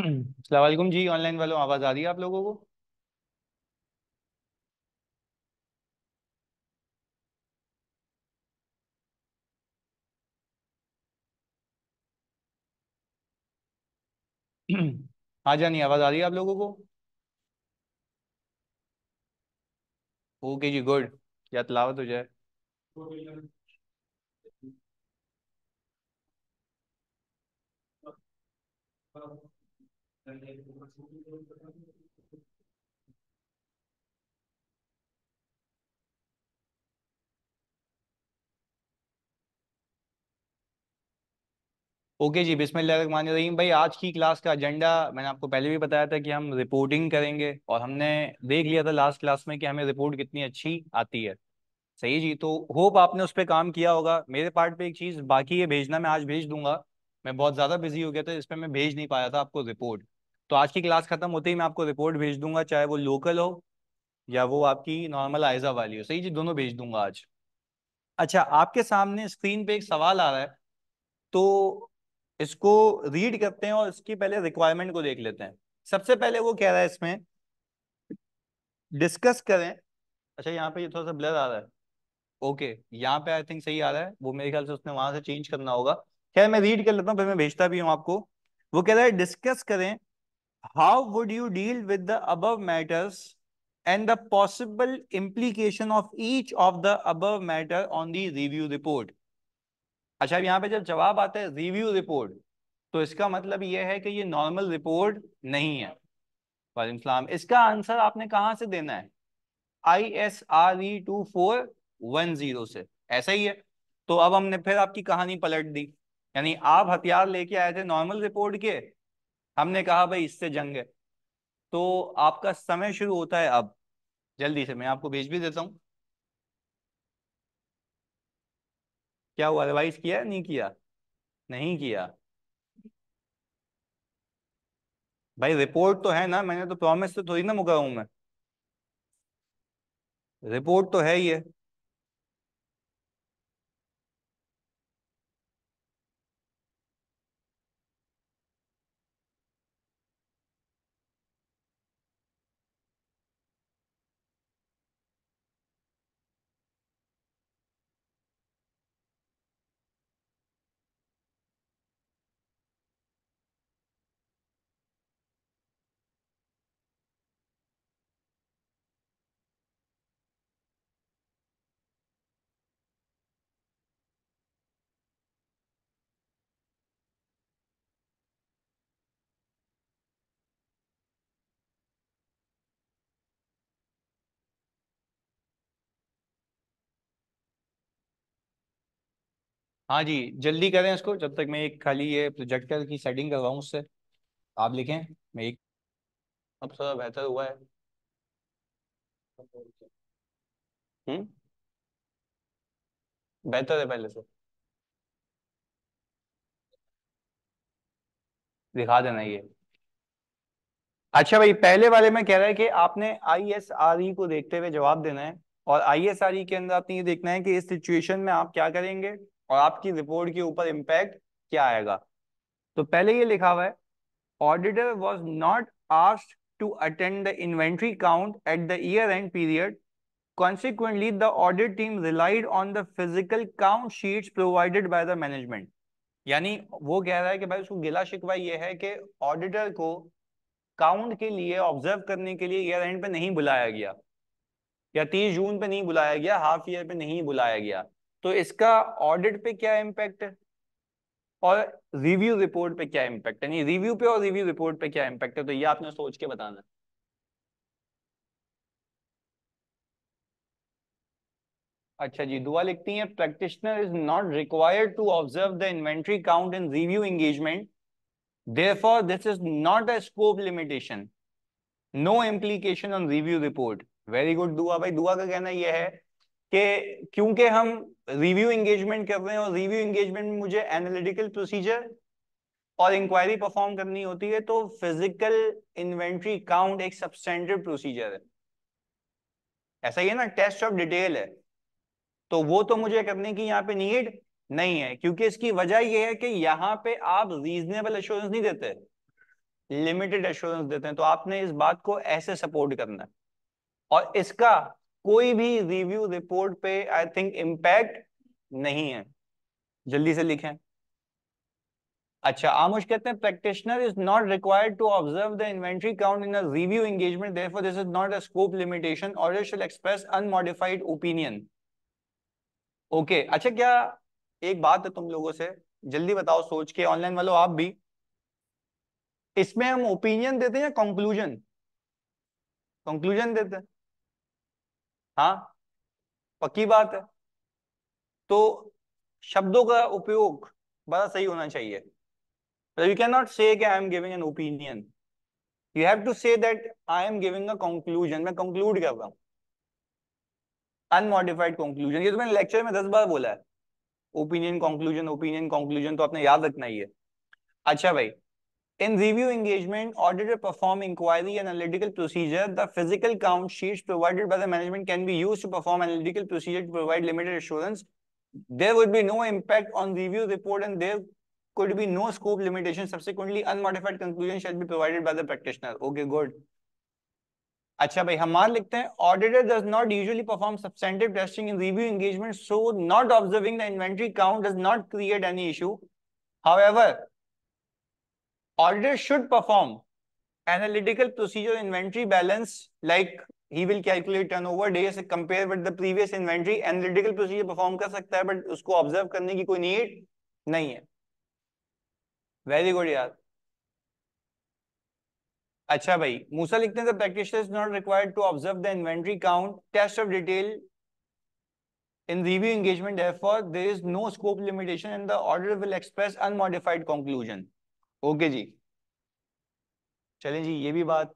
अलैक्म जी online वालों आवाज़ आ रही है आप लोगों को आ जानी आवाज़ आ रही है आप लोगों को ओके जी गुड या तलावत हो जाए Thank you. Okay okay ji Bismil Rahim भाई आज की क्लास का एजेंडा मैंने आपको पहले भी बताया था कि हम रिपोर्टिंग करेंगे और हमने देख लिया था लास्ट क्लास में कि हमें रिपोर्ट कितनी अच्छी आती है सही जी तो होप आपने उस पर काम किया होगा मेरे पार्ट पे एक चीज़ बाकी है भेजना मैं आज भेज दूंगा मैं बहुत ज़्यादा बिजी हो गया था इस पर मैं भेज नहीं पाया था आपको रिपोर्ट तो आज की क्लास खत्म होते ही मैं आपको रिपोर्ट भेज दूंगा चाहे वो लोकल हो या वो आपकी नॉर्मल आयजा वाली हो सही जी दोनों भेज दूंगा आज अच्छा आपके सामने स्क्रीन पे एक सवाल आ रहा है तो इसको रीड करते हैं और इसकी पहले रिक्वायरमेंट को देख लेते हैं सबसे पहले वो कह रहा है इसमें डिस्कस करें अच्छा यहाँ पे ये थोड़ा सा ब्लर आ रहा है ओके यहाँ पे आई थिंक सही आ रहा है वो मेरे ख्याल से उसने वहां से चेंज करना होगा खैर मैं रीड कर लेता हूँ फिर मैं भेजता भी हूँ आपको वो कह रहा है डिस्कस करें how would you deal with the above matters and the possible implication of each of the above matter on the review report? अच्छा अब यहाँ पे जब जवाब आता है रिव्यू रिपोर्ट तो इसका मतलब यह है कि ये नॉर्मल रिपोर्ट नहीं है वालेकुम इसका आंसर आपने कहाँ से देना है I S R E two four one zero से ऐसा ही है तो अब हमने फिर आपकी कहानी पलट दी यानी आप हथियार लेके आए थे नॉर्मल रिपोर्ट के हमने कहा भाई इससे जंग है तो आपका समय शुरू होता है अब जल्दी से मैं आपको भेज भी देता हूँ क्या हुआ रिवाइज किया नहीं किया नहीं किया भाई रिपोर्ट तो है ना मैंने तो प्रॉमिस तो थोड़ी ना मुका हूं मैं रिपोर्ट तो है ही है हाँ जी जल्दी करें इसको जब तक मैं एक खाली ये प्रोजेक्टर की सेटिंग करवाऊँ उससे आप लिखें मैं एक अब थोड़ा बेहतर हुआ है हम्म बेहतर है पहले से दिखा देना ये अच्छा भाई पहले वाले में कह रहा है कि आपने आईएसआरई e को देखते हुए जवाब देना है और आईएसआरई e के अंदर आपने ये देखना है कि इस सिचुएशन में आप क्या करेंगे और आपकी रिपोर्ट के ऊपर इम्पैक्ट क्या आएगा तो पहले ये लिखा हुआ है auditor was not asked to attend the inventory count at the year end period Consequently, the audit team relied on the physical count sheets provided by the management. यानी वो कह रहा है कि भाई उसको गिला शिकवा ये है कि ऑडिटर को काउंट के लिए ऑब्जर्व करने के लिए ईयर एंड पे नहीं बुलाया गया या तीस जून पे नहीं बुलाया गया हाफ ईयर पे नहीं बुलाया गया तो इसका ऑडिट पे क्या इम्पैक्ट है और रिव्यू रिपोर्ट पे क्या इम्पैक्ट है रिव्यू पे और रिव्यू रिपोर्ट पे क्या इम्पैक्ट है तो ये आपने सोच के बताना है अच्छा जी दुआ लिखती है practitioner is not required to observe the inventory count in review engagement therefore this is not a scope limitation no implication on review report very good Dua भाई दुआ का कहना यह है कि क्योंकि हम रिव्यू एंगेजमेंट कर रहे हैं और रिव्यू एंगेजमेंट में मुझे एनालिटिकल प्रोसीजर और इंक्वायरी परफॉर्म करनी होती है तो फिजिकल इन्वेंट्री काउंट एक सबस्टैंडर्ड प्रोसीजर है ऐसा ही है ना टेस्ट ऑफ डिटेल है तो वो तो मुझे करने की यहाँ पे नीड नहीं है क्योंकि इसकी वजह यह है कि यहाँ पे आप रीजनेबल एश्योरेंस नहीं देते लिमिटेड एश्योरेंस देते हैं तो आपने इस बात को ऐसे सपोर्ट करना है और इसका कोई भी रिव्यू रिपोर्ट पे आई थिंक इम्पैक्ट नहीं है जल्दी से लिखें अच्छा आमुश कहते हैं practitioner is not required to observe the inventory count in review engagement there this is not a scope limitation और एक्सप्रेस अनमोडिफाइड ओपिनियन ओके अच्छा क्या एक बात है तुम लोगों से जल्दी बताओ सोच के ऑनलाइन वालों आप भी इसमें हम ओपिनियन देते हैं या कंक्लूजन कंक्लूजन देते हैं हाँ पक्की बात है तो शब्दों का उपयोग बड़ा सही होना चाहिए you can not say I am giving an opinion you have to say that I am giving a conclusion मैं कंक्लूड कर रहा हूँ अनमोडिफाइड कंक्लूजन ये तो मैंने लेक्चर में दस बार बोला है ओपिनियन कंक्लूजन ओपिनियन कंक्लूजन तो आपने याद रखना ही है अच्छा भाई In review engagement, auditor perform inquiry analytical procedure. The physical count sheets provided by the management can be used to perform analytical procedure to provide limited assurance. There would be no impact on review report and there could be no scope limitation. Subsequently, unmodified conclusion shall be provided by the practitioner. Okay, good. अच्छा भाई हमार लिखते हैं auditor does not usually perform substantive testing in review engagement so not observing the inventory count does not auditor should perform analytical procedure inventory balance like he will calculate turnover days compare with the previous inventory analytical procedure perform कर सकता है but उसको observe करने की कोई need नहीं है very good यार अच्छा भाई मूसा लिखते हैं the practitioner is not required to observe the inventory count test of detail in review engagement therefore there is no scope limitation and the order will express unmodified conclusion okay जी चले जी ये भी बात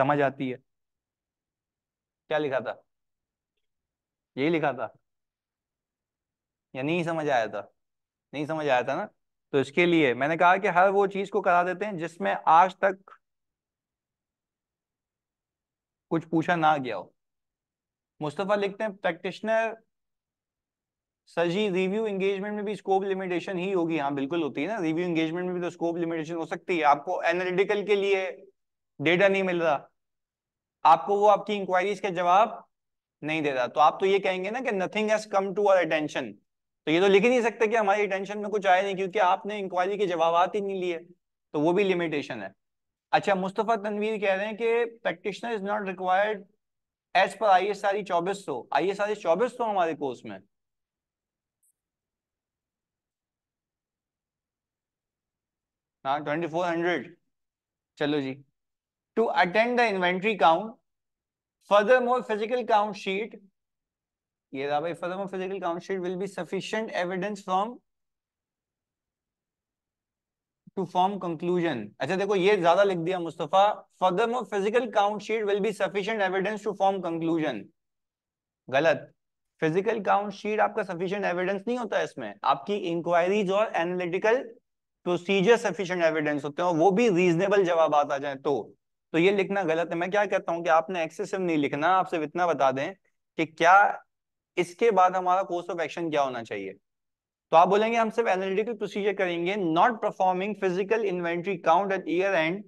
समझ आती है क्या लिखा था यही लिखा था या नहीं समझ आया था नहीं समझ आया था ना तो इसके लिए मैंने कहा कि हर वो चीज को करा देते हैं जिसमें आज तक कुछ पूछा ना गया हो मुस्तफा लिखते हैं प्रैक्टिशनर सर जी रिव्यू एंगेजमेंट में भी स्कोप लिमिटेशन ही होगी हाँ बिल्कुल होती है ना रिव्यू एंगेजमेंट में भी तो स्कोप लिमिटेशन हो सकती है आपको एनालिटिकल के लिए डेटा नहीं मिल रहा आपको वो आपकी इंक्वायरीज के जवाब नहीं दे रहा तो आप तो ये कहेंगे ना कि nothing has come to our attention तो ये तो लिख ही नहीं सकते कि हमारी अटेंशन में कुछ आया नहीं क्योंकि आपने इंक्वायरी के जवाब ही नहीं लिए तो वो भी लिमिटेशन है अच्छा मुस्तफ़ा तनवीर कह रहे हैं कि practitioner is not required as per I S R ई चौबीस सौ आई एस आर चौबीस सौ हमारे कोर्स में हाँ ट्वेंटी फोर हंड्रेड चलो जी to attend the inventory count further more physical count sheet ये रहा भाई further more physical count sheet will be sufficient evidence from to form conclusion अच्छा देखो ये ज्यादा लिख दिया Mustafa further more physical count sheet will be sufficient evidence to form conclusion गलत फिजिकल काउंट शीट आपका सफिशिएंट एविडेंस नहीं होता है इसमें आपकी इंक्वायरीज और एनालिटिकल प्रोसीजर सफिशियंट एविडेंस होते हैं वो भी रीजनेबल जवाब आ जाए तो तो ये लिखना गलत है मैं क्या कहता हूँ कि आपने एक्सेसिव नहीं लिखना आप सिर्फ इतना बता दें कि क्या इसके बाद हमारा कोर्स ऑफ एक्शन क्या होना चाहिए तो आप बोलेंगे हम सिर्फ एनालिटिकल प्रोसीजर करेंगे not performing physical inventory count at year end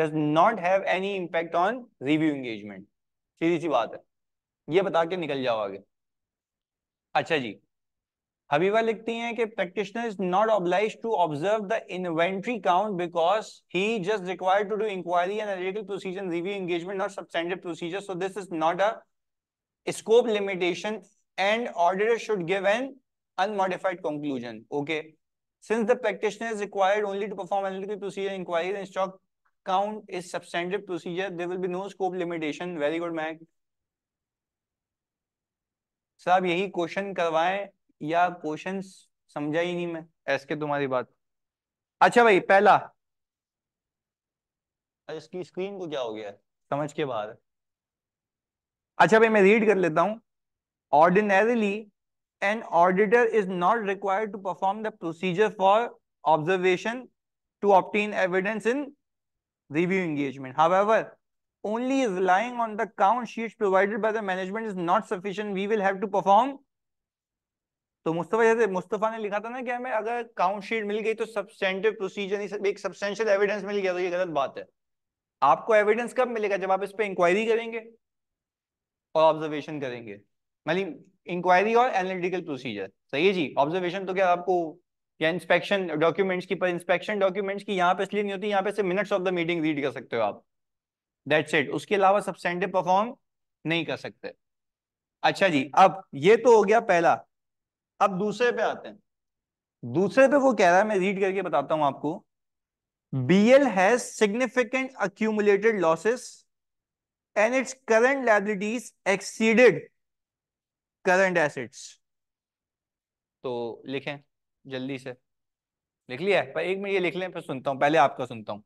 does not have any impact on review engagement सीधी सी बात है ये बता के निकल जाओ आगे अच्छा जी हबीबा लिखती हैं कि practitioner is not obliged to observe the inventory count because he just require to do inquiry and procedure review engagement not substandard procedure so this is not a scope limitation and auditor should give an unmodified conclusion okay since the practitioner is required only to perform analytical procedure inquiry and stock count is substandard procedure there will be no scope limitation very good मैक साहब यही question करवाएं या question समझा ही नहीं मैं ऐसे के तुम्हारी बात अच्छा भाई पहला इसकी स्क्रीन को क्या हो गया समझ के बाहर अच्छा भाई मैं रीड कर लेता हूं ordinarily an auditor is not required to perform the procedure for observation to obtain evidence in review engagement however is relying on the count sheet provided by the management is not sufficient we will have to perform तो मुस्तफ़ा जैसे मुस्तफ़ा ने लिखा था ना कि हमें अगर काउंटशीट मिल गई तो सब्सटेंटिव प्रोसीजर एक सब्सटेंशियल एविडेंस मिल गया तो ये गलत बात है आपको एविडेंस कब मिलेगा जब आप इस पर इंक्वायरी करेंगे और ऑब्जर्वेशन करेंगे मतलब इंक्वायरी और एनालिटिकल प्रोसीजर सही है जी ऑब्जर्वेशन तो क्या आपको या इंस्पेक्शन डॉक्यूमेंट्स की पर इंस्पेक्शन डॉक्यूमेंट्स की यहाँ पे इसलिए नहीं होती यहाँ पे minutes of the meeting read कर सकते हो आप दैट्स इट उसके अलावा सब्सटेंटिव परफॉर्म नहीं कर सकते अच्छा जी अब ये तो हो गया पहला अब दूसरे पे आते हैं दूसरे पे वो कह रहा है मैं रीड करके बताता हूं आपको BL has significant accumulated losses and its current liabilities exceeded current assets तो लिखें जल्दी से लिख लिया है पर एक मिनट ये लिख लें फिर सुनता हूं पहले आपका सुनता हूं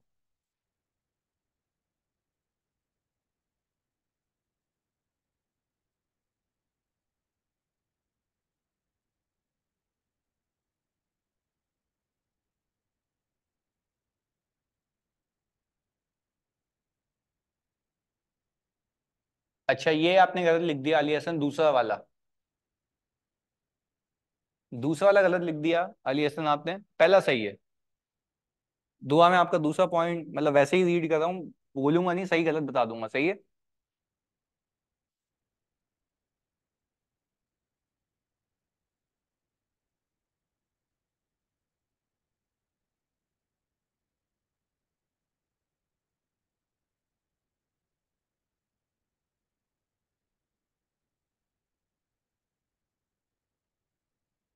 अच्छा ये आपने गलत लिख दिया अली हसन दूसरा वाला दूसरा वाला गलत लिख दिया अली हसन आपने पहला सही है दुआ में आपका दूसरा पॉइंट मतलब वैसे ही रीड कर रहा हूँ बोलूंगा नहीं सही गलत बता दूंगा सही है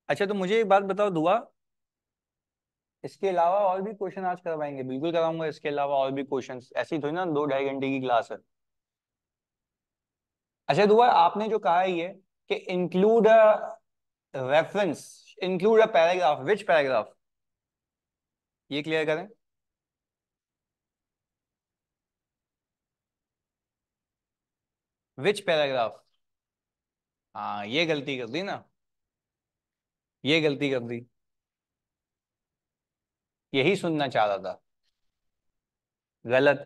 अच्छा तो मुझे एक बात बताओ दुआ इसके अलावा और भी क्वेश्चन आज करवाएंगे बिल्कुल कराऊंगा इसके अलावा और भी क्वेश्चन ऐसी थोड़ी ना दो ढाई घंटे की क्लास है अच्छा दुआ आपने जो कहा ये कि include a reference include a paragraph which paragraph ये क्लियर करें विच पैराग्राफ हाँ ये गलती कर दी ना ये गलती कर दी यही सुनना चाह रहा था गलत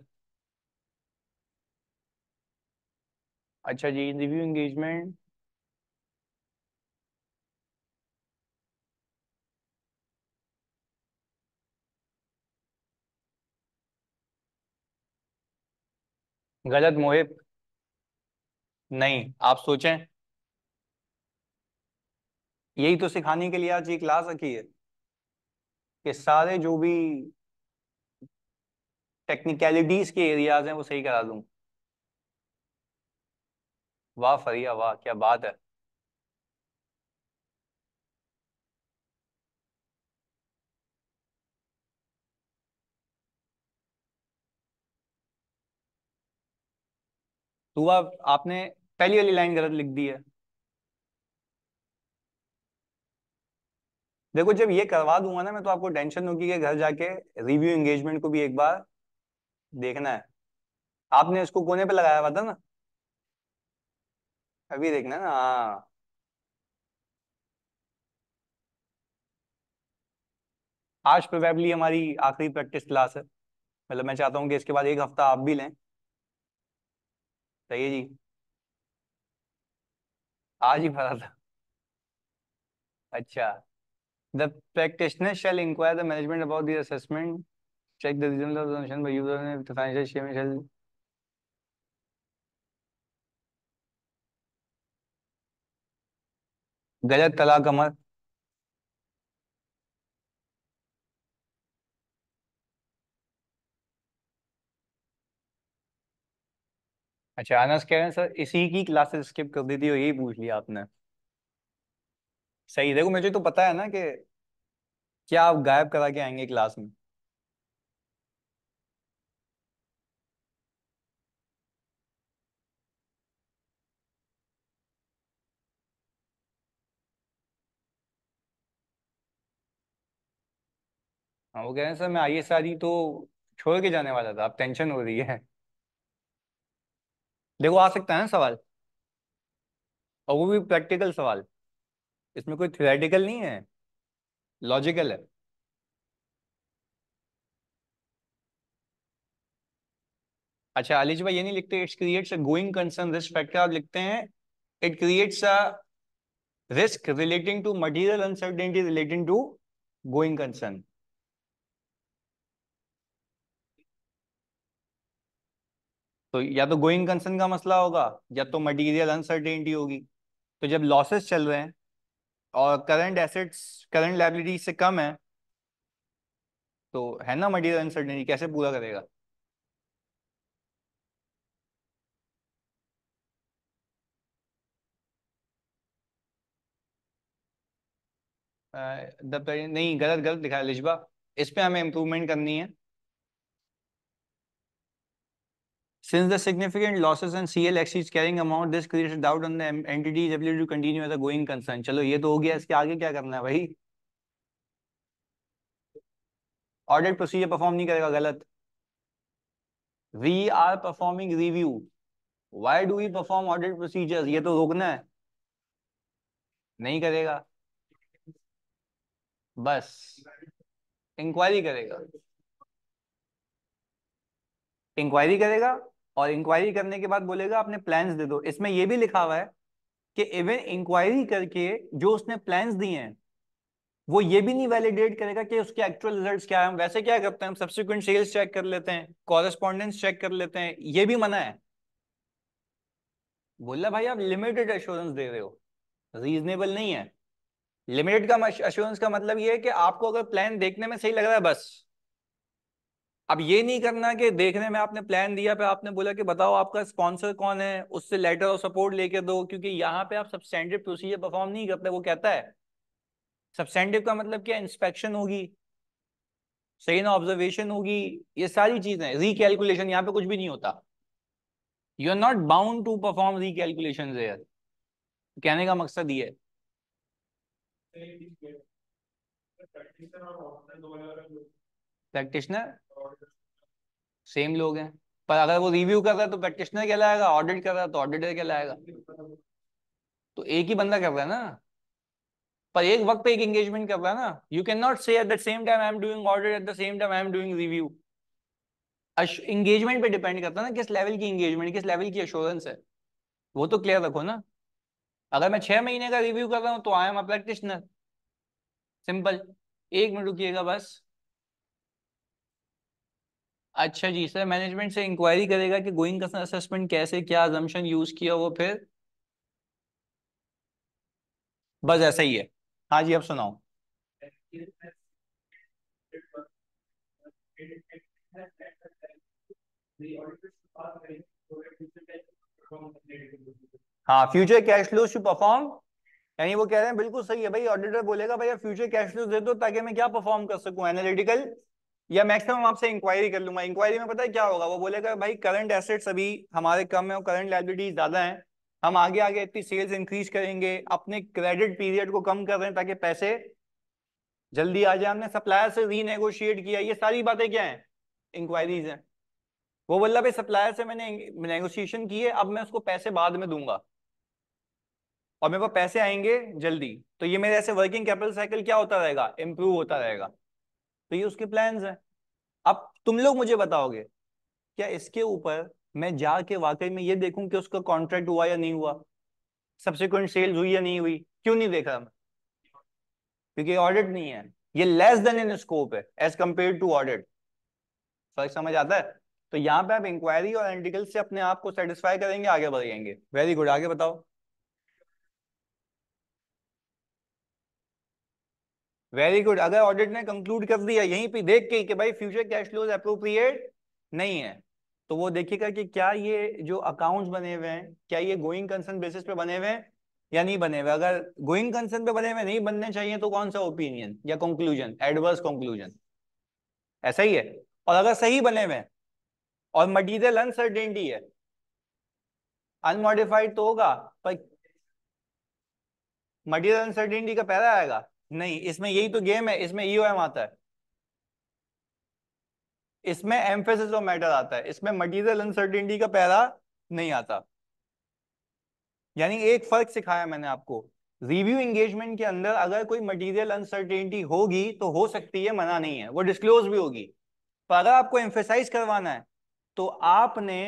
अच्छा जी रिव्यू एंगेजमेंट गलत मोहित नहीं आप सोचें यही तो सिखाने के लिए आज ये क्लास रखी है कि सारे जो भी टेक्निकलिटीज के एरियाज हैं वो सही करा दूं वाह फरिया वाह क्या बात है तो आपने पहली वाली लाइन गलत लिख दी है देखो जब ये करवा दूंगा ना मैं तो आपको टेंशन होगी कि घर जाके रिव्यू एंगेजमेंट को भी एक बार देखना है आपने इसको कोने पे लगाया हुआ था ना अभी देखना ना हाँ आज प्रोबेबली हमारी आखिरी प्रैक्टिस क्लास है मतलब मैं चाहता हूँ कि इसके बाद एक हफ्ता आप भी लें सही जी आज ही भरा था अच्छा The practitioner shall inquire the management about the assessment, check the reason of assumption by user, and if the financial statement shall गलत तलाक अमल अच्छा अनस कह रहे हैं सर इसी की क्लासेस स्किप कर दी थी और यही पूछ लिया आपने सही देखो मुझे तो पता है ना कि क्या आप गायब करा के आएंगे क्लास में हाँ वो कह रहे हैं सर मैं आई एस आर ई तो छोड़ के जाने वाला था अब टेंशन हो रही है देखो आ सकता है ना सवाल और वो भी प्रैक्टिकल सवाल इसमें कोई थियोरेटिकल नहीं है लॉजिकल है अच्छा अलीज भाई ये नहीं लिखते its creates a going concern risk factor आप लिखते हैं it creates a risk relating to material uncertainty relating to going concern तो या तो गोइंग कंसर्न का मसला होगा या तो मटेरियल अनसर्टेनिटी होगी तो जब लॉसेस चल रहे हैं और करंट एसेट्स करंट लाइबिलिटी से कम है तो है ना मटीरियल अनसर्टनिटी कैसे पूरा करेगा नहीं गलत गलत दिखाया लिजबा इस पर हमें इम्प्रूवमेंट करनी है Since the significant losses and CL exceeds carrying amount, this creates doubt on the entity's ability to continue as a going concern. chalo ye to ho gaya iske aage kya karna hai bhai audit procedure perform nahi karega galat we are performing review why do we perform audit procedures ye to rokna hai nahi karega बस inquiry करेगा inquiry करेगा और inquiry करने के बाद बोलेगा अपने plans दे दो इसमें यह भी लिखा हुआ है कि इवन इंक्वायरी करके जो उसने प्लान्स दिए हैं वो ये भी नहीं वैलिडेट करेगा कि उसके एक्चुअल रिजल्ट्स क्या है वैसे क्या करते हैं हम सब्सिक्वेंट सेल्स चेक कर लेते हैं कॉरेस्पॉन्डेंस चेक कर लेते हैं ये भी मना है बोला भाई आप लिमिटेड एश्योरेंस दे रहे हो रीजनेबल नहीं है लिमिटेड का एश्योरेंस का मतलब ये है कि आपको अगर प्लान देखने में सही लग रहा है बस अब ये नहीं करना कि देखने में आपने प्लान दिया पे आपने बोला कि बताओ आपका स्पॉन्सर कौन है उससे लेटर ऑफ सपोर्ट लेके दो क्योंकि यहाँ पे आप सब्सटैंडिव प्रोसीजर परफॉर्म नहीं करते वो कहता है सब्सटैंडिव का मतलब क्या इंस्पेक्शन होगी सही ना ऑब्जर्वेशन होगी ये सारी चीजें रिकैलकुलेशन यहाँ पे कुछ भी नहीं होता you are not bound to perform recalculation एयर कहने का मकसद ये है प्रैक्टिशनर सेम लोग हैं पर अगर वो रिव्यू कर रहा है तो प्रैक्टिशनर कहलाएगा ऑडिट कर रहा है तो ऑडिटर कहलाएगा तो एक ही बंदा कर रहा है ना पर एक वक्त पे एक एंगेजमेंट कर रहा है ना you can not say at the same time I am doing audit at the same time I am doing review engagement पे डिपेंड करता है ना किस लेवल की एंगेजमेंट किस लेवल की अश्योरेंस है वो तो क्लियर रखो ना अगर मैं छह महीने का रिव्यू कर रहा हूँ तो I am a practitioner simple एक मिनट रुकिएगा बस अच्छा जी सर मैनेजमेंट से इंक्वायरी करेगा कि गोइंग कंसर्न असेसमेंट कैसे क्या अजम्पशन यूज किया वो फिर बस ऐसा ही है हाँ जी अब सुनाओ हाँ future cash flows to perform यानी वो कह रहे हैं बिल्कुल सही है भाई ऑडिटर बोलेगा भाई फ्यूचर कैश फ्लोज दे दो ताकि मैं क्या परफॉर्म कर सकूं एनालिटिकल या मैक्सिमम आपसे इंक्वायरी कर लूंगा इंक्वायरी में पता है क्या होगा वो बोलेगा भाई करंट एसेट्स अभी हमारे कम है और करंट लाइबिलिटी ज्यादा है हम आगे आगे इतनी सेल्स इंक्रीज करेंगे अपने क्रेडिट पीरियड को कम कर रहे हैं ताकि पैसे जल्दी आ जाए हमने सप्लायर से रीनेगोशिएट किया ये सारी बातें क्या है इंक्वायरीज हैं वो बोला भाई सप्लायर से मैंने नेगोशिएशन की है अब मैं उसको पैसे बाद में दूंगा और मेरे पास पैसे आएंगे जल्दी तो ये मेरे ऐसे वर्किंग कैपिटल साइकिल क्या होता रहेगा इंप्रूव होता रहेगा तो ये उसके प्लान है अब तुम लोग मुझे बताओगे क्या इसके ऊपर मैं जाके वाकई में ये देखूं कि उसका कॉन्ट्रैक्ट हुआ या नहीं हुआ सब्सिक्वेंट सेल्स हुई या नहीं हुई क्यों नहीं देखा मैं क्योंकि ऑडिट नहीं है ये लेस देन इन स्कोप है एज कंपेयर टू ऑडिट फर्क समझ आता है तो यहाँ पे आप इंक्वायरी और एंटिकल से अपने आप को सेटिस्फाई करेंगे आगे बढ़ेंगे वेरी गुड आगे बताओ वेरी गुड अगर ऑडिट ने कंक्लूड कर दिया यहीं पे देख के कि भाई फ्यूचर कैश फ्लोज अप्रोप्रिएट नहीं है तो वो देखिएगा कि क्या ये जो अकाउंट्स बने हुए हैं क्या ये गोइंग कंसर्न बेसिस पे बने हुए हैं या नहीं बने हुए अगर गोइंग कंसर्न पे बने हुए नहीं बनने चाहिए तो कौन सा ओपिनियन या कंक्लूजन एडवर्स कंक्लूजन ऐसा ही है और अगर सही बने हुए और मटीरियल अनसर्टेनिटी है अनमोडिफाइड तो होगा पर मटीरियल अनसर्टेनिटी का पहला आएगा नहीं इसमें यही तो गेम है इसमें एम e आता है इसमें एम्फेसिस ऑफ मैटर आता है इसमें मटीरियल अनसर्टिनिटी का पैरा नहीं आता यानी एक फर्क सिखाया मैंने आपको रिव्यू एंगेजमेंट के अंदर अगर कोई मटेरियल अनसर्टेनिटी होगी तो हो सकती है मना नहीं है वो डिस्क्लोज भी होगी पर अगर आपको एम्फेसाइज करवाना है तो आपने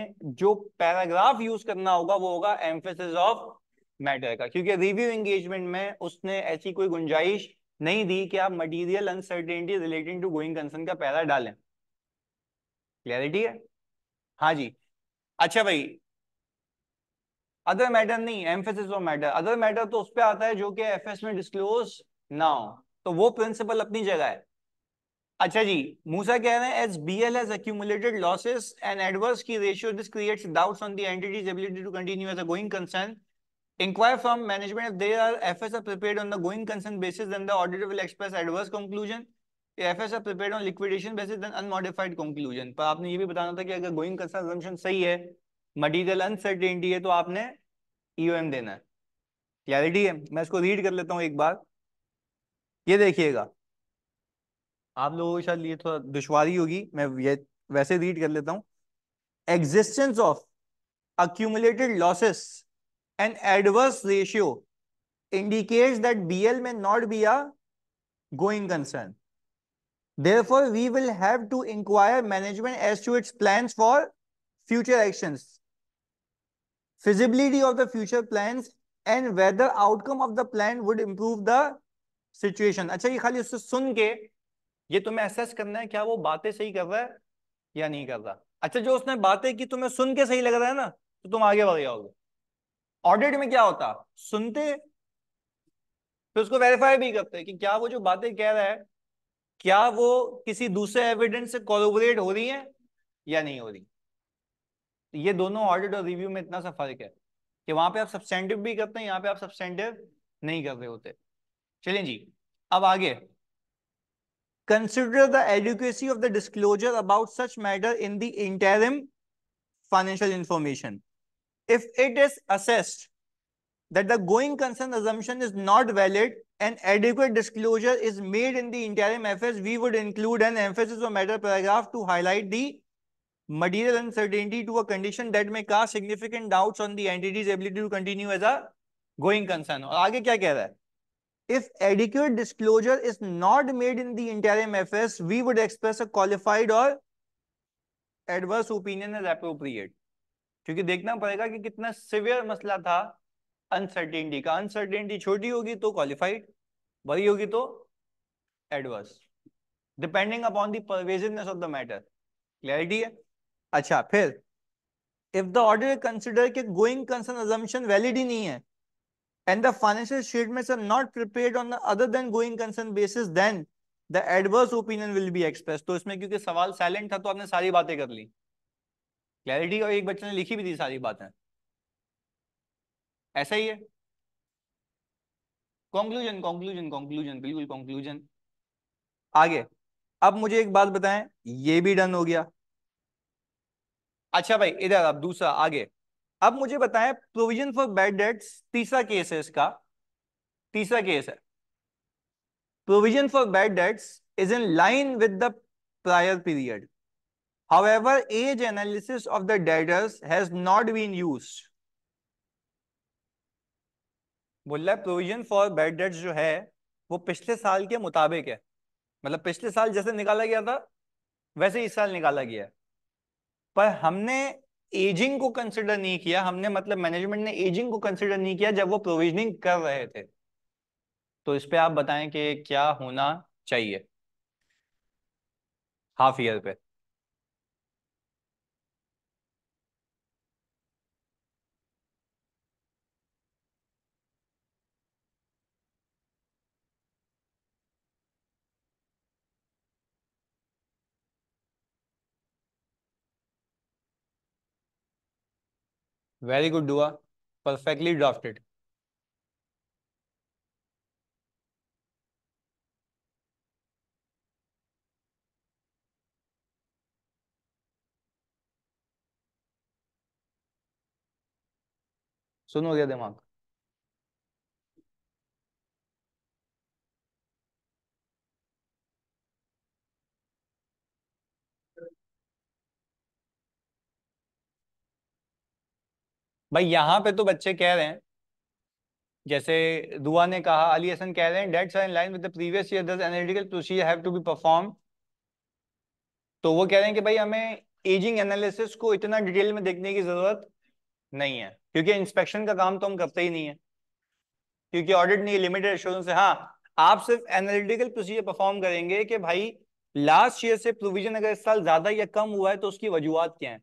जो पैराग्राफ यूज करना होगा वो होगा एम्फेसिस ऑफ मैटर का क्योंकि रिव्यू एंगेजमेंट में उसने ऐसी कोई गुंजाइश नहीं दी कि आप material uncertainty relating to going concern का पैरा डालें क्लैरिटी है हाँ जी अच्छा भाई अदर मैटर नहीं emphasis of matter other matter तो उस पर आता है जो कि एफ एस में डिस्क्लोज ना हो तो वो प्रिंसिपल अपनी जगह है अच्छा जी मूसा कह रहे हैं as B L has accumulated losses and adverse की ratio this creates doubts on the entity's ability to continue as a going concern Inquire from management if they are FS are prepared on the going concern basis, then the auditor will express adverse conclusion. If FS are prepared on liquidation basis, then unmodified conclusion. पर आपने ये भी बताना था कि अगर going concern assumption सही है material uncertainty है तो आपने EOM देना है Clarity है मैं इसको read कर लेता हूँ एक बार ये देखिएगा आप लोगों के साथ ये थोड़ा दुश्वारी होगी मैं ये वैसे रीड कर लेता हूँ existence of accumulated losses an adverse ratio indicates that BL may not be a going concern. Therefore, we will have to inquire management as to its plans for future actions, feasibility of the future plans, and whether outcome of the plan would improve the situation. अच्छा ये खाली उससे सुन के ये तुम्हें assess करना है क्या वो बातें सही कर रहा है या नहीं कर रहा अच्छा जो उसने बातें की तुम्हें सुन के सही लग रहा है ना तो तुम आगे बढ़ जाओगे ऑडिट में क्या होता सुनते फिर उसको वेरीफाई भी करते कि क्या वो जो बातें कह रहा है क्या वो किसी दूसरे एविडेंस से कॉलोबरेट हो रही है या नहीं हो रही तो ये दोनों ऑडिट और रिव्यू में इतना सा फर्क है कि वहां पे आप सब्सटेंटिव भी करते हैं यहाँ पे आप सब्सटेंटिव नहीं कर रहे होते चलिए जी अब आगे consider the adequacy of the disclosure about such matter in the interim financial information if it is assessed that the going concern assumption is not valid and adequate disclosure is made in the interim FS, we would include an emphasis on matter paragraph to highlight the material uncertainty to a condition that may cast significant doubts on the entity's ability to continue as a going concern. Or, आगे क्या If adequate disclosure is not made in the interim FS, we would express a qualified or adverse opinion as appropriate. क्योंकि देखना पड़ेगा कि कितना severe मसला था uncertainty का अनसर्टेनिटी छोटी होगी तो क्वालिफाइड बड़ी होगी तो adverse depending upon the of the matter clarity है अच्छा फिर इफ द ऑर्डर कंसिडर के गोइंग कंसर्न अजम्पशन वैलिड ही नहीं है and the financial statements are not prepare on other than going concern basis then the adverse opinion will be express तो इसमें क्योंकि सवाल साइलेंट था तो आपने सारी बातें कर ली क्लैरिटी और एक बच्चे ने लिखी भी थी सारी बातें ऐसा ही है कॉन्क्लूजन कॉन्क्लूजन कॉन्क्लूजन बिल्कुल कॉन्क्लूजन आगे अब मुझे एक बात बताएं ये भी डन हो गया अच्छा भाई इधर अब दूसरा आगे अब मुझे बताएं प्रोविजन फॉर बैड डेट्स तीसरा केस है इसका तीसरा केस है provision for bad debts is in line with the prior period However, age analysis of the debtors has not been used. बोल रहा है प्रोविजन फॉर बैड डेट्स जो है वो पिछले साल के मुताबिक है मतलब पिछले साल जैसे निकाला गया था वैसे इस साल निकाला गया पर हमने एजिंग को कंसिडर नहीं किया हमने मतलब मैनेजमेंट ने एजिंग को कंसिडर नहीं किया जब वो प्रोविजनिंग कर रहे थे तो इस पे आप बताएं कि क्या होना चाहिए हाफ ईयर पे very good Dua perfectly drafted सुन हो गया दिमाग भाई यहाँ पे तो बच्चे कह रहे हैं जैसे दुआ ने कहा अली हसन कह रहे हैं dates are in line with the previous year thus analytical procedure have to be perform तो वो कह रहे हैं कि भाई हमें एजिंग एनालिसिस को इतना डिटेल में देखने की जरूरत नहीं है क्योंकि इंस्पेक्शन का काम तो हम करते ही नहीं है क्योंकि ऑडिट नहीं लिमिटेड एश्योरेंस है हाँ आप सिर्फ एनालिटिकल प्रोसीजर परफॉर्म करेंगे कि भाई लास्ट ईयर से प्रोविजन अगर इस साल ज्यादा या कम हुआ है तो उसकी वजूहत क्या है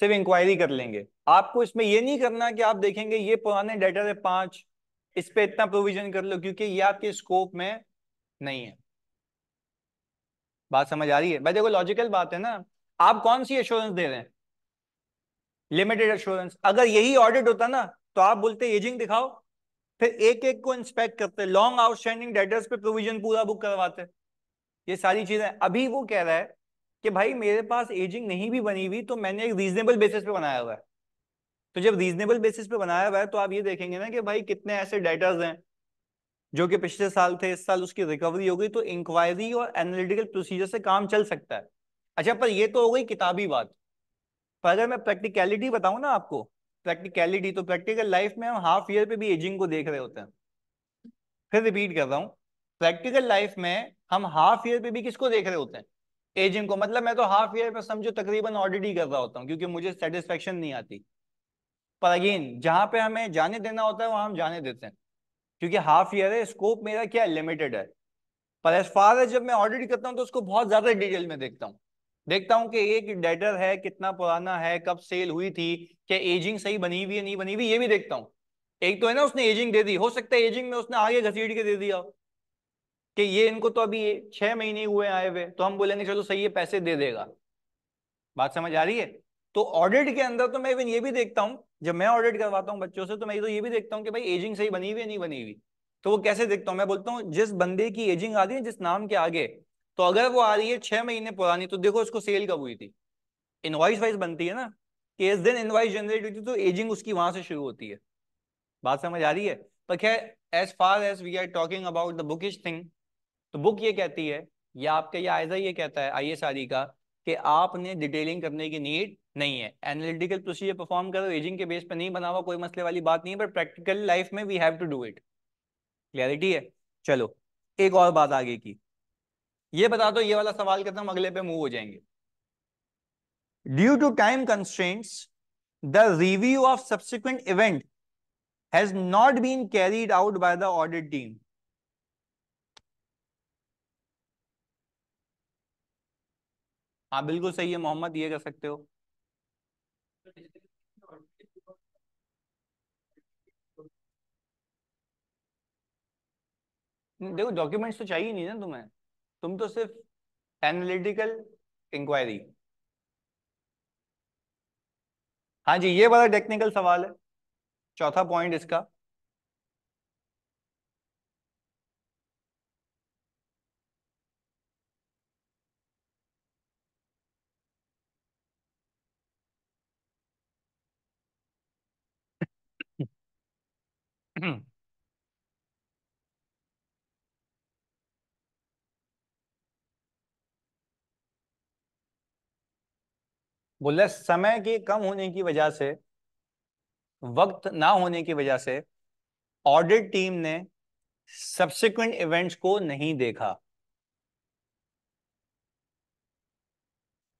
सिर्फ इंक्वायरी कर लेंगे आपको इसमें ये नहीं करना कि आप देखेंगे ये पुराने डेटर है पांच इस पे इतना प्रोविजन कर लो क्योंकि ये आपके स्कोप में नहीं है बात समझ आ रही है भाई देखो लॉजिकल बात है ना आप कौन सी एश्योरेंस दे रहे हैं लिमिटेड एश्योरेंस अगर यही ऑडिट होता ना तो आप बोलते एजिंग दिखाओ फिर एक एक को इंस्पेक्ट करते लॉन्ग आउटस्टैंडिंग डेटर्स पे प्रोविजन पूरा बुक करवाते ये सारी चीजें अभी वो कह रहा है कि भाई मेरे पास एजिंग नहीं भी बनी हुई तो मैंने एक रीजनेबल बेसिस पे बनाया हुआ है तो जब रीजनेबल बेसिस पे बनाया हुआ है तो आप ये देखेंगे ना कि भाई कितने ऐसे डेटर्स हैं जो कि पिछले साल थे इस साल उसकी रिकवरी हो गई तो इंक्वायरी और एनालिटिकल प्रोसीजर से काम चल सकता है अच्छा पर ये तो हो गई किताबी बात पर अगर मैं प्रैक्टिकलिटी बताऊँ ना आपको प्रैक्टिकलिटी तो प्रैक्टिकल लाइफ में हम हाफ ईयर पे भी एजिंग को देख रहे होते हैं फिर रिपीट कर रहा हूँ प्रैक्टिकल लाइफ में हम हाफ ईयर पे भी किसको देख रहे होते हैं एजिंग को मतलब मैं तो हाफ ईयर में समझो तकरीबन ऑडिट ही कर रहा होता हूँ क्योंकि मुझे सेटिस्फेक्शन नहीं आती पर अगेन जहाँ पे हमें जाने देना होता है वहाँ हम जाने देते हैं क्योंकि हाफ ईयर है स्कोप मेरा क्या लिमिटेड है पर एज फार एज जब मैं ऑडिट करता हूँ तो उसको बहुत ज्यादा डिटेल में देखता हूँ देखता हूँ कि एक डेटर है कितना पुराना है कब सेल हुई थी क्या एजिंग सही बनी हुई है नहीं बनी हुई ये भी देखता हूँ एक तो है ना उसने एजिंग दे दी हो सकता है एजिंग में उसने आगे घसीट के दे दिया हो कि ये इनको तो अभी छह महीने हुए आए हुए तो हम बोलेंगे चलो सही है पैसे दे देगा बात समझ आ रही है तो ऑडिट के अंदर तो मैं इवन ये भी देखता हूँ जब मैं ऑडिट करवाता हूँ बच्चों से तो मैं तो ये भी देखता हूँ कि भाई एजिंग सही बनी हुई है नहीं बनी हुई तो वो कैसे देखता हूँ मैं बोलता हूँ जिस बंदे की एजिंग आ रही है जिस नाम के आगे तो अगर वो आ रही है छह महीने पुरानी तो देखो उसको सेल कब हुई थी इनवाइस वाइज बनती है ना कि इस दिन इनवाइस जनरेट हुई थी तो एजिंग उसकी वहां से शुरू होती है बात समझ आ रही है पर खैर as far as we are talking about the bookish thing तो बुक ये कहती है या आपका या आयजा ये कहता है आई एस आदि का कि आपने डिटेलिंग करने की नीड नहीं है एनालिटिकल प्रोसीजर परफॉर्म करो एजिंग के बेस पर नहीं बना हुआ कोई मसले वाली बात नहीं है पर प्रैक्टिकल लाइफ में we have to do it clarity है चलो एक और बात आगे की ये बता दो ये वाला सवाल करता हूं अगले पे मूव हो जाएंगे due to time constraints the review of subsequent event has not been carried out by the audit team हाँ बिल्कुल सही है मोहम्मद ये कर सकते हो देखो डॉक्यूमेंट्स तो चाहिए नहीं ना तुम्हें तुम तो सिर्फ एनालिटिकल इंक्वायरी हाँ जी ये बड़ा टेक्निकल सवाल है चौथा पॉइंट इसका बोले समय के कम होने की वजह से वक्त ना होने की वजह से ऑडिट टीम ने सब्सिक्वेंट इवेंट्स को नहीं देखा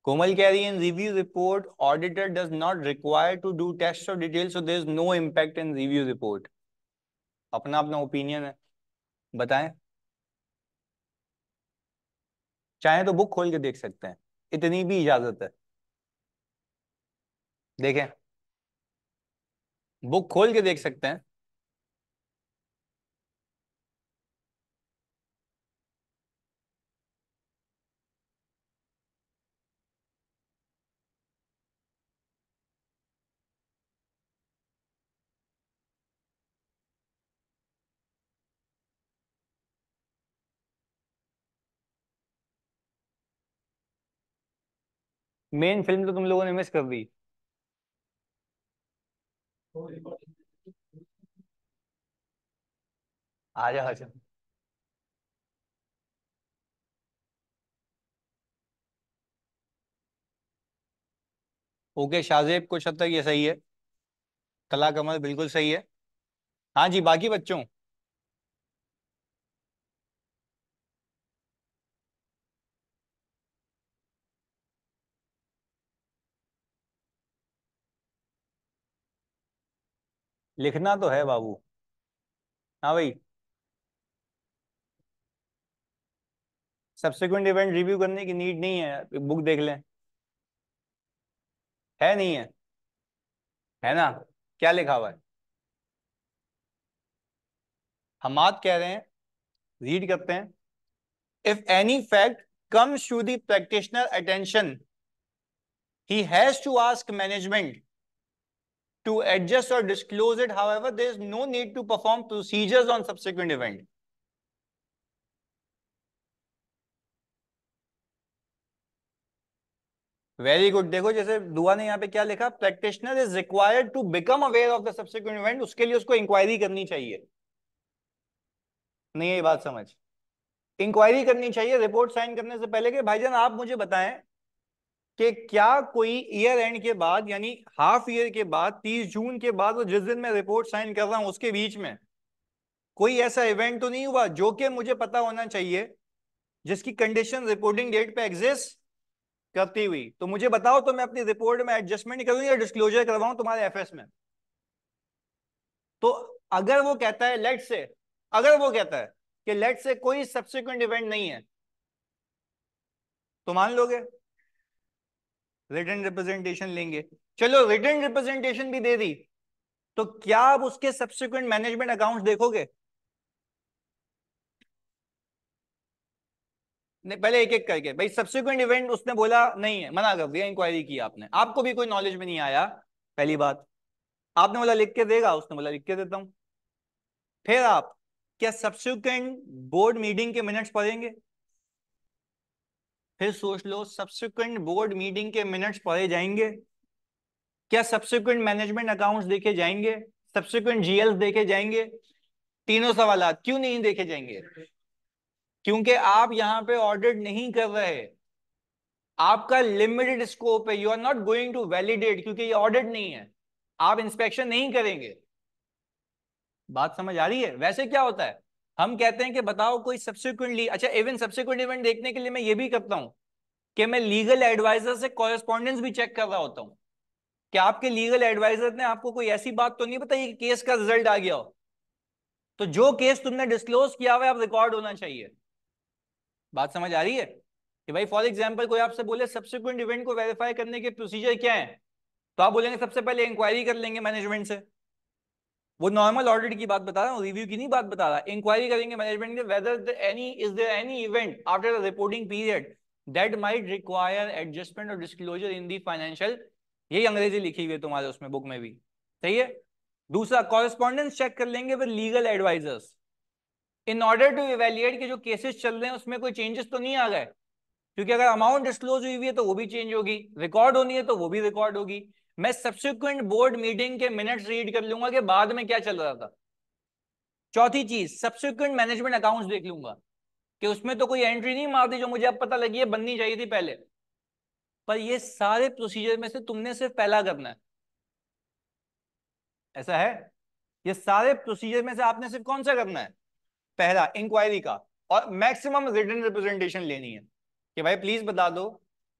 कोमल कह रही है in review report auditor does not require to do test of detail so there is no impact in review report अपना अपना ओपिनियन है बताएं चाहे तो बुक खोल के देख सकते हैं इतनी भी इजाजत है देखें बुक खोल के देख सकते हैं मेन फिल्म तो तुम लोगों ने मिस कर दी आ जा हसन ओके शाहजेब कुछ हद तक ये सही है कला कमल बिल्कुल सही है हाँ जी बाकी बच्चों लिखना तो है बाबू हाँ भाई सब्सिक्वेंट इवेंट रिव्यू करने की नीड नहीं है बुक देख लें है नहीं है है ना क्या लिखा हुआ है हम आप कह रहे हैं रीड करते हैं if any fact comes to the practitioner attention he has to ask management to adjust or disclose it. However, there is no need to perform procedures on subsequent event. Very good देखो जैसे दुआ ने यहाँ पे क्या लिखा practitioner is required to become aware of the subsequent event उसके लिए उसको इंक्वायरी करनी चाहिए नहीं ये बात समझ इंक्वायरी करनी चाहिए रिपोर्ट साइन करने से पहले कि भाईजान आप मुझे बताएं कि क्या कोई ईयर एंड के बाद यानी हाफ ईयर के बाद 30 जून के बाद और जिस दिन मैं रिपोर्ट साइन कर रहा हूं उसके बीच में कोई ऐसा इवेंट तो नहीं हुआ जो कि मुझे पता होना चाहिए जिसकी कंडीशन रिपोर्टिंग डेट पे एग्जिस्ट करती हुई तो मुझे बताओ तो मैं अपनी रिपोर्ट में एडजस्टमेंट करूं या डिस्क्लोजर करवाऊं तुम्हारे एफएस में तो अगर वो कहता है लेट से अगर वो कहता है कि लेट से कोई सब्सिक्वेंट इवेंट नहीं है तो मान लोगे रिटर्न रिप्रेजेंटेशन लेंगे चलो रिटर्न रिप्रेजेंटेशन भी दे दी तो क्या आप उसके सब्सिक्वेंट मैनेजमेंट अकाउंट देखोगे नहीं पहले एक एक करके भाई सब्सिक्वेंट इवेंट उसने बोला नहीं है मना कर दिया इंक्वायरी की आपने आपको भी कोई नॉलेज में नहीं आया पहली बात आपने बोला लिख के देगा उसने बोला लिख के देता हूं फिर आप क्या सब्सिक्वेंट बोर्ड मीटिंग के मिनट्स पढ़ेंगे फिर सोच लो सब्सिक्वेंट बोर्ड मीटिंग के मिनट्स पढ़े जाएंगे क्या सब्सिक्वेंट मैनेजमेंट अकाउंट्स देखे जाएंगे सब्सिक्वेंट जीएल देखे जाएंगे तीनों सवाल क्यों नहीं देखे जाएंगे क्योंकि आप यहाँ पे ऑडिट नहीं कर रहे आपका लिमिटेड स्कोप है you are not going to validate क्योंकि ये ऑडिट नहीं है आप इंस्पेक्शन नहीं करेंगे बात समझ आ रही है वैसे क्या होता है हम कहते हैं कि बताओ कोई सब्सिक्वेंटली अच्छा इवन सब्सिक्वेंट इवेंट देखने के लिए मैं ये भी करता हूं कि मैं लीगल एडवाइजर से कॉरेस्पॉन्डेंस भी चेक कर रहा होता हूँ कि आपके लीगल एडवाइजर ने आपको कोई ऐसी बात तो नहीं बताई कि केस का रिजल्ट आ गया हो तो जो केस तुमने डिस्क्लोज किया हुआ है आप रिकॉर्ड होना चाहिए बात समझ आ रही है कि भाई फॉर एग्जाम्पल कोई आपसे बोले सब्सिक्वेंट इवेंट को वेरीफाई करने के प्रोसीजर क्या है तो आप बोलेंगे सबसे पहले इंक्वायरी कर लेंगे मैनेजमेंट से वो नॉर्मल ऑडिट की बात बता रहा हूँ रिव्यू की नहीं बात बता रहा इंक्वायरी करेंगे मैनेजमेंट के whether any is there any event after the reporting period that might require adjustment और डिस्क्लोजर इन दी फाइनेंशियल यही अंग्रेजी लिखी हुई है तुम्हारे उसमें बुक में भी सही है दूसरा कॉरेस्पॉन्डेंस चेक कर लेंगे with legal advisors in order to evaluate के जो केसेस चल रहे हैं उसमें कोई चेंजेस तो नहीं आ गए क्योंकि अगर अमाउंट डिस्क्लोज हुई हुई है तो वो भी चेंज होगी रिकॉर्ड होनी है तो वो भी रिकॉर्ड होगी मैं सब्सिक्वेंट बोर्ड मीटिंग के मिनट्स रीड कर लूंगा कि बाद में क्या चल रहा था चौथी चीज सब्सिक्वेंट मैनेजमेंट अकाउंट्स देख लूंगा कि उसमें तो कोई एंट्री नहीं मारती जो मुझे अब पता लगी है बननी चाहिए थी पहले पर ये सारे प्रोसीजर में से तुमने सिर्फ पहला करना है ऐसा है ये सारे प्रोसीजर में से आपने सिर्फ कौन सा करना है पहला इंक्वायरी का और मैक्सिमम रिटर्न रिप्रेजेंटेशन लेनी है कि भाई प्लीज बता दो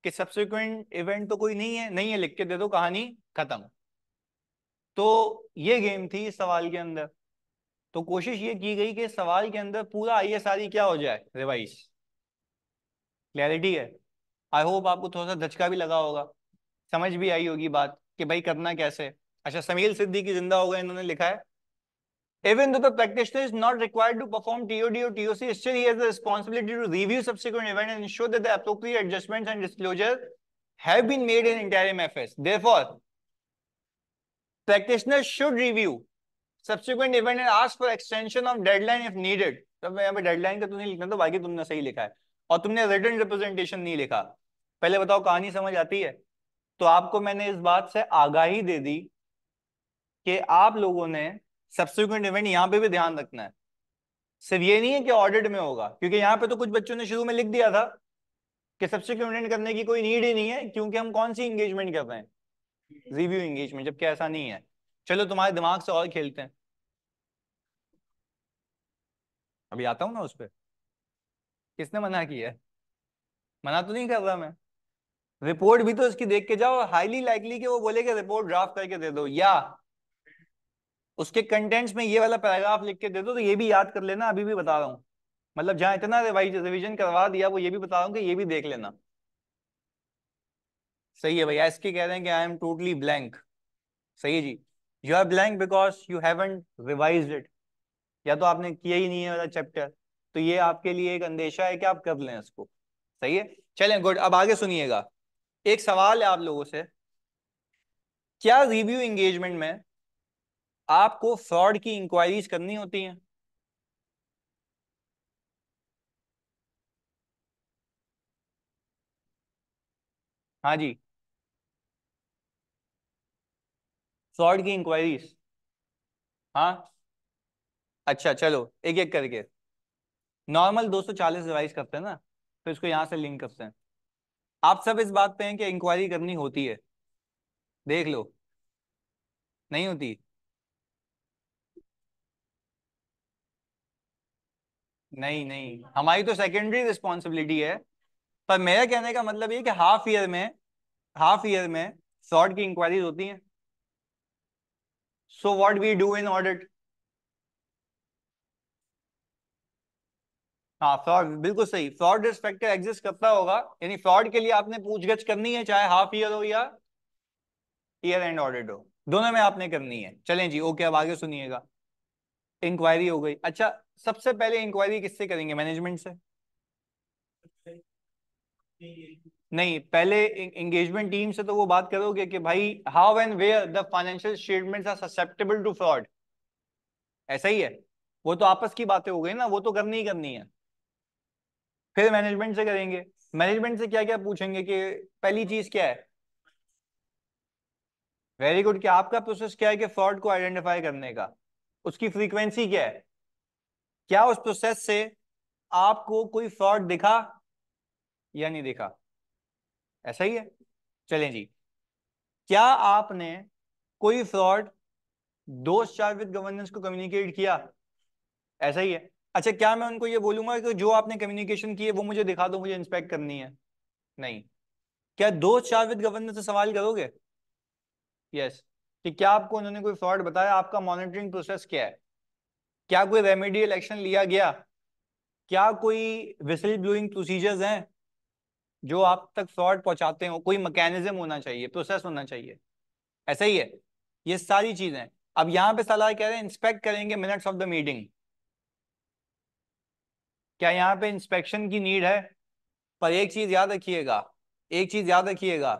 कि सब्सिक्वेंट इवेंट तो कोई नहीं है नहीं है लिख के दे दो कहानी खत्म तो ये गेम थी इस सवाल के अंदर तो कोशिश ये की गई कि सवाल के अंदर पूरा आईएसआरई क्या हो जाए रिवाइज क्लैरिटी है आई होप आपको थोड़ा सा धचका भी लगा होगा समझ भी आई होगी बात कि भाई करना कैसे अच्छा समील सिद्धि की जिंदा होगा इन्होंने लिखा है Even though the practitioner is not required to perform TOD or TOC, still he has the responsibility to review subsequent events and ensure that the appropriate adjustments and disclosures have been made in interim FS. Therefore, practitioner should review subsequent event and ask for extension of deadline if needed. तब मैं यहाँ पे deadline का तो नहीं लिखना तो बाकी तुमने सही लिखा है और तुमने written representation नहीं लिखा पहले बताओ कहानी समझ आती है तो आपको मैंने इस बात से आगाही दे दी कि आप लोगों ने सब्सिक्वेंट इवेंट यहाँ पे भी ध्यान रखना है सिर्फ ये नहीं है कि ऑडिट में होगा क्योंकि यहाँ पे तो कुछ बच्चों ने शुरू में लिख दिया था कि सब्सिक्वेंट करने की कोई नीड ही नहीं है क्योंकि हम कौन सी इंगेजमेंट कर रहे हैं रिव्यू इंगेजमेंट जबकि ऐसा नहीं है चलो तुम्हारे दिमाग से और खेलते हैं अभी आता हूँ ना उस पर किसने मना किया मना तो नहीं कर रहा मैं रिपोर्ट भी तो इसकी देख के जाओ हाईली लाइकली कि वो बोले कि रिपोर्ट ड्राफ्ट करके दे दो या उसके कंटेंट्स में ये वाला पैराग्राफ लिख के दे दो तो ये भी याद कर लेना अभी भी बता रहा हूँ मतलब जहाँ इतना रिवाइज रिविजन करवा दिया वो ये भी बता रहा हूँ कि ये भी देख लेना सही है भैया इसके कह रहे हैं कि आई एम टोटली ब्लैंक सही है जी you are blank because you haven't revise it या तो आपने किया ही नहीं है वाला चैप्टर तो ये आपके लिए एक अंदेशा है कि आप कर लें इसको सही है चलें गुड अब आगे सुनिएगा एक सवाल है आप लोगों से क्या रिव्यू एंगेजमेंट में आपको फ्रॉड की इंक्वायरीज करनी होती हैं हाँ जी फ्रॉड की इंक्वायरीज हाँ अच्छा चलो एक एक करके नॉर्मल 240 रिवाइज करते हैं ना फिर इसको यहां से लिंक करते हैं आप सब इस बात पे हैं कि इंक्वायरी करनी होती है देख लो नहीं होती नहीं नहीं हमारी तो सेकेंडरी रिस्पॉन्सिबिलिटी है पर मेरा कहने का मतलब ये कि हाफ ईयर में हाफ ईयर में फ्रॉड की इंक्वायरीज होती हैं so what we do in audit हाँ फ्रॉड बिल्कुल सही फ्रॉड रिस्पेक्टर एग्जिस्ट करता होगा यानी फ्रॉड के लिए आपने पूछगछ करनी है चाहे हाफ ईयर हो या ईयर एंड ऑडिट हो दोनों में आपने करनी है चलें जी ओके अब आगे सुनिएगा इंक्वायरी हो गई अच्छा सबसे पहले इंक्वायरी किससे करेंगे मैनेजमेंट से नहीं पहले एंगेजमेंट टीम से तो वो बात करोगे कि भाई how and where the financial statements are susceptible to fraud ऐसा ही है वो तो आपस की बातें हो गई ना वो तो करनी ही करनी है फिर मैनेजमेंट से करेंगे मैनेजमेंट से क्या क्या पूछेंगे कि पहली चीज क्या है वेरी गुड कि आपका प्रोसेस क्या है कि फ्रॉड को आइडेंटिफाई करने का उसकी फ्रीक्वेंसी क्या है क्या उस प्रोसेस से आपको कोई फ्रॉड दिखा या नहीं दिखा ऐसा ही है चलें जी क्या आपने कोई फ्रॉड दो चार विद गवर्नेंस को कम्युनिकेट किया ऐसा ही है अच्छा क्या मैं उनको ये बोलूंगा कि जो आपने कम्युनिकेशन की है वो मुझे दिखा दो मुझे इंस्पेक्ट करनी है नहीं क्या दो चार विद गवर्नेंस से सवाल करोगे यस कि क्या आपको उन्होंने कोई फ्रॉड बताया आपका मॉनिटरिंग प्रोसेस क्या है क्या कोई रेमेडियल एक्शन लिया गया क्या कोई विसल ब्लूइंग प्रोसीजर्स हैं जो आप तक फ्रॉड पहुंचाते हो कोई मैकेनिज्म होना चाहिए प्रोसेस होना चाहिए ऐसा ही है ये सारी चीजें अब यहां पे सलाह कह रहे हैं इंस्पेक्ट करेंगे मिनट्स ऑफ द मीटिंग क्या यहाँ पे इंस्पेक्शन की नीड है पर एक चीज याद रखिएगा एक चीज याद रखिएगा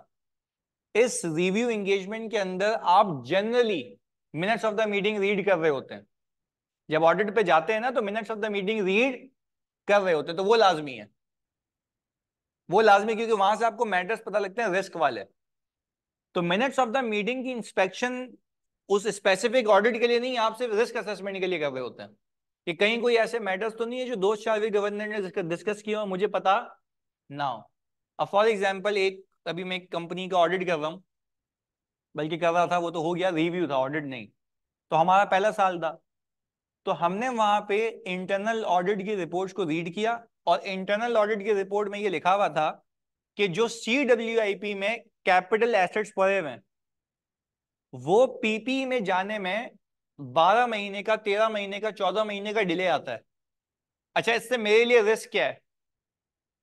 इस रिव्यू एंगेजमेंट के अंदर आप generally minutes of the meeting read कर रहे होते हैं जब ऑडिट पे जाते हैं ना तो minutes of the meeting read कर रहे होते हैं तो वो लाजमी है वो लाजमी क्योंकि वहां से आपको मैटर्स पता लगते हैं रिस्क वाले तो मिनट्स ऑफ द मीटिंग की इंस्पेक्शन उस स्पेसिफिक ऑडिट के लिए नहीं आप सिर्फ रिस्क असेसमेंट के लिए कर रहे होते हैं कि कहीं कोई ऐसे मैटर्स तो नहीं है जो दो चार वी गवर्नर ने डिस्कस किया और मुझे पता ना हो अब फॉर एग्जाम्पल एक अभी मैं एक कंपनी का ऑडिट कर रहा हूँ बल्कि कर रहा था वो तो हो गया रिव्यू था ऑडिट नहीं तो हमारा पहला साल था तो हमने वहां पे इंटरनल ऑडिट की रिपोर्ट को रीड किया और इंटरनल ऑडिट की रिपोर्ट में ये लिखा हुआ था कि जो सी डब्ल्यू आई पी में कैपिटल एसेट्स पड़े हुए हैं वो पीपी में जाने में बारह महीने का तेरह महीने का चौदह महीने का डिले आता है अच्छा इससे मेरे लिए रिस्क क्या है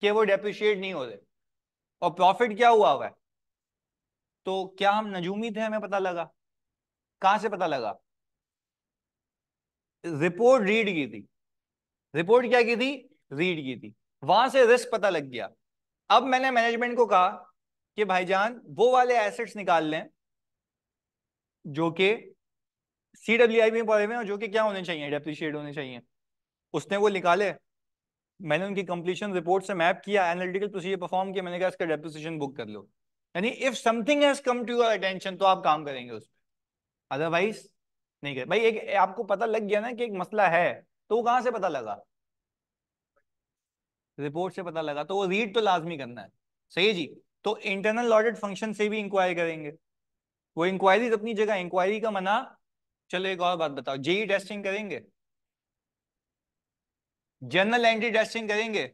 कि वो डेप्रिशिएट नहीं हो रहे और प्रॉफिट क्या हुआ हुआ है तो क्या हम नजूमी थे हमें पता लगा कहां से पता लगा रिपोर्ट रीड की थी रिपोर्ट क्या की थी रीड की थी वहां से रिस्क पता लग गया अब मैंने मैनेजमेंट को कहा कि भाईजान वो वाले एसेट्स निकाल लें जो कि सी डब्ल्यू आई में पड़े हुए हैं जो कि क्या होने चाहिए डेप्रिशिएट होने चाहिए उसने वो निकाले मैंने उनकी कंप्लीशन रिपोर्ट से मैप किया एनालिटिकल प्रोसीजर परफॉर्म किया मैंने कहा इसका डेप्रिसिएशन बुक कर लो यानी if something has come to your attention तो आप काम करेंगे उस पर अदरवाइज नहीं गए भाई एक आपको पता लग गया ना कि एक मसला है तो वो कहां से पता लगा रिपोर्ट से पता लगा तो वो रीड तो लाजमी करना है सही जी तो इंटरनल ऑडिट फंक्शन से भी इंक्वायरी करेंगे वो इंक्वायरी अपनी जगह इंक्वायरी का मना चलो एक और बात बताओ जेई टेस्टिंग e करेंगे जनरल एंट्री टेस्टिंग करेंगे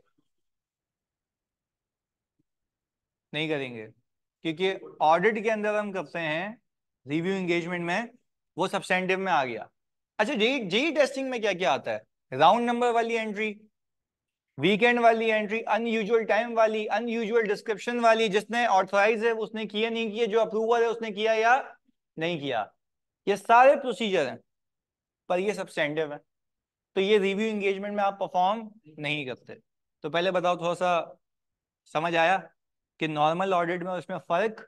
नहीं करेंगे क्योंकि ऑडिट के अंदर हम करते हैं रिव्यू एंगेजमेंट में वो सब्सटेंटिव में आ गया अच्छा जी जी टेस्टिंग में क्या क्या आता है राउंड नंबर वाली एंट्री वीकेंड वाली एंट्री अनयूजुअल टाइम वाली अनयूजुअल डिस्क्रिप्शन वाली जिसने ऑथोराइज है उसने किया नहीं किया जो अप्रूवल है उसने किया या नहीं किया ये सारे प्रोसीजर हैं पर ये सब्सटेंटिव है तो ये रिव्यू इंगेजमेंट में आप परफॉर्म नहीं करते तो पहले बताओ थोड़ा सा समझ आया कि नॉर्मल ऑडिट में उसमें फर्क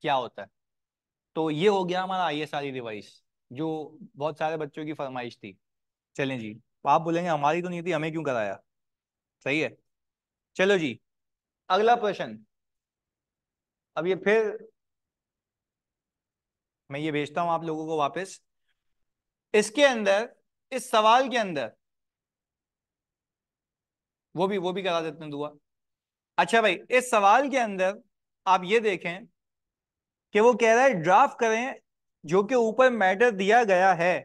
क्या होता है तो ये हो गया हमारा आई एस आर रिवाइज जो बहुत सारे बच्चों की फरमाइश थी चलें जी आप बोलेंगे हमारी तो नहीं थी हमें क्यों कराया सही है चलो जी अगला प्रश्न अब ये फिर मैं ये भेजता हूं आप लोगों को वापस इसके अंदर इस सवाल के अंदर वो भी वो भी करा देते हैं दुआ अच्छा भाई इस सवाल के अंदर आप ये देखें कि वो कह रहा है ड्राफ्ट करें जो कि ऊपर मैटर दिया गया है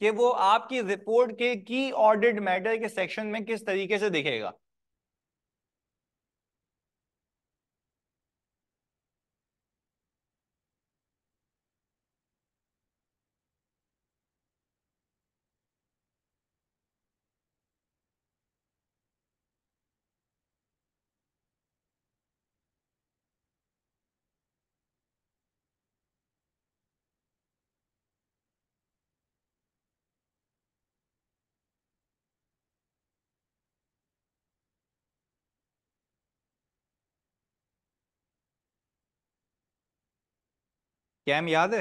कि वो आपकी रिपोर्ट के की ऑडिट मैटर के सेक्शन में किस तरीके से दिखेगा कैम याद है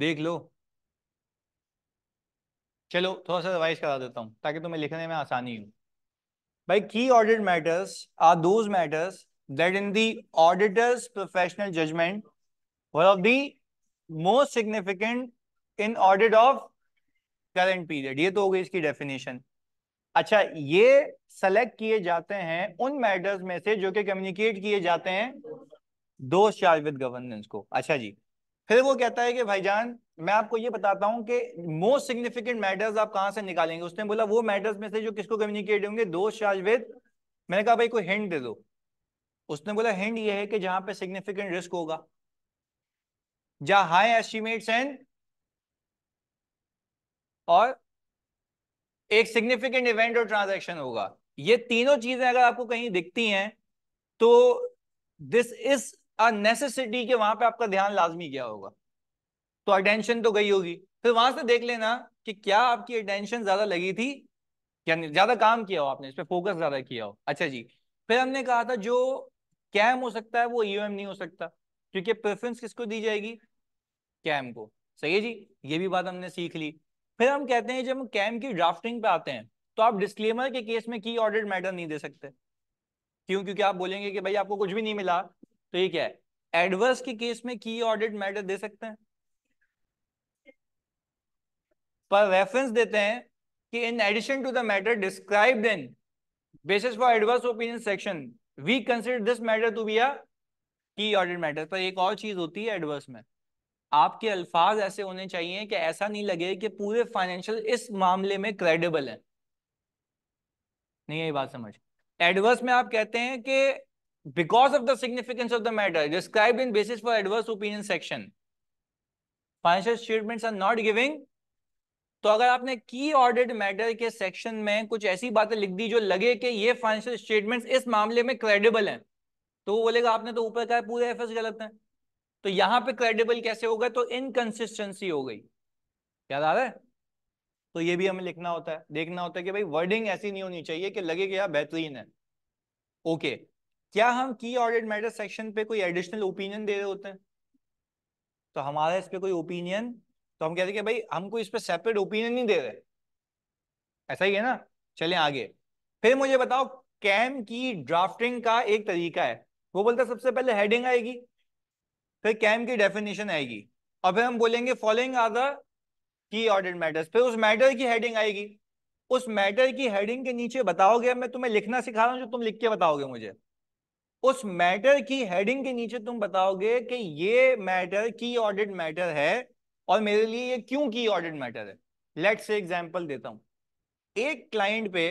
देख लो चलो थोड़ा सा रिवाइज करा देता हूँ ताकि तुम्हें लिखने में आसानी हो भाई key audit matters are those matters that in the auditor's professional judgement one of the most significant in audit of current period ये तो हो गई इसकी डेफिनेशन अच्छा ये सेलेक्ट किए जाते हैं उन मैटर्स में से जो कि कम्युनिकेट किए जाते हैं दो चार्ज विद गवर्नेंस को अच्छा जी फिर वो कहता है कि भाईजान मैं आपको ये बताता हूँ कि मोस्ट सिग्निफिकेंट मैटर्स आप कहाँ से निकालेंगे उसने बोला वो मैटर्स में से जो किसको कम्युनिकेट होंगे दो चार्ज विद मैंने कहा भाई कोई हिंट दे दो उसने बोला हिंट ये है कि जहां पे सिग्निफिकेंट रिस्क होगा जहां हाई एस्टिमेट्स एंड और एक सिग्निफिकेंट इवेंट और ट्रांजैक्शन होगा ये तीनों चीजें अगर आपको कहीं दिखती हैं तो दिस इज नेसेसिटी के वहां पे आपका ध्यान लाजमी गया होगा तो अटेंशन तो गई होगी फिर वहां से देख लेना कि क्या आपकी अटेंशन ज्यादा लगी थी या ज्यादा काम किया हो आपने इस पर फोकस ज्यादा किया हो अच्छा जी फिर हमने कहा था जो कैम हो सकता है वो ईओएम e नहीं हो सकता क्योंकि प्रेफरेंस किसको दी जाएगी कैम को सही है जी ये भी बात हमने सीख ली फिर हम कहते हैं जब हम कैम की ड्राफ्टिंग पे आते हैं तो आप डिस्क्लेमर के केस में की ऑर्डर मैटर नहीं दे सकते क्यों क्योंकि आप बोलेंगे कि भाई आपको कुछ भी नहीं मिला तो ये क्या है एडवर्स के केस में की ऑडिट मैटर दे सकते हैं पर रेफरेंस देते हैं कि in addition to the matter describe in basis for adverse opinion section we consider this matter to be key audit matter पर एक और चीज होती है एडवर्स में आपके अल्फाज ऐसे होने चाहिए कि ऐसा नहीं लगे कि पूरे फाइनेंशियल इस मामले में क्रेडिबल है नहीं यही बात समझ एडवर्स में आप कहते हैं कि because of the significance of the matter described in basis for adverse opinion section financial statements are not giving तो अगर आपने की ऑडिट मैटर के सेक्शन में कुछ ऐसी बातें लिख दी जो लगे कि ये फाइनेंशियल स्टेटमेंट्स इस मामले में क्रेडिबल हैं तो वो बोलेगा आपने तो ऊपर कहा पूरे एफएस गलत है तो यहां पे क्रेडिबल कैसे होगा तो इनकंसिस्टेंसी हो गई याद आ रहा है तो ये भी हमें लिखना होता है देखना होता है कि भाई वर्डिंग ऐसी नहीं होनी चाहिए कि लगे कि यार बेहतरीन है ओके okay. क्या हम की ऑडिट मैटर सेक्शन पे कोई एडिशनल ओपिनियन दे रहे होते हैं तो हमारा इस पे कोई ओपिनियन तो हम कहते हैं भाई हमको इस पे सेपरेट ओपिनियन नहीं दे रहे ऐसा ही है ना चले आगे फिर मुझे बताओ कैम की ड्राफ्टिंग का एक तरीका है वो बोलता है सबसे पहले हेडिंग आएगी फिर कैम की डेफिनेशन आएगी और फिर हम बोलेंगे following are the key ऑर्डेड matters फिर उस मैटर की हेडिंग आएगी उस मैटर की हेडिंग के नीचे बताओगे मैं तुम्हें लिखना सिखा रहा हूँ जो तुम लिख के बताओगे मुझे उस मैटर की हेडिंग के नीचे तुम बताओगे कि ये मैटर की ऑडिट मैटर है और मेरे लिए ये क्यों की ऑडिट मैटर है लेट से एग्जाम्पल देता हूं एक क्लाइंट पे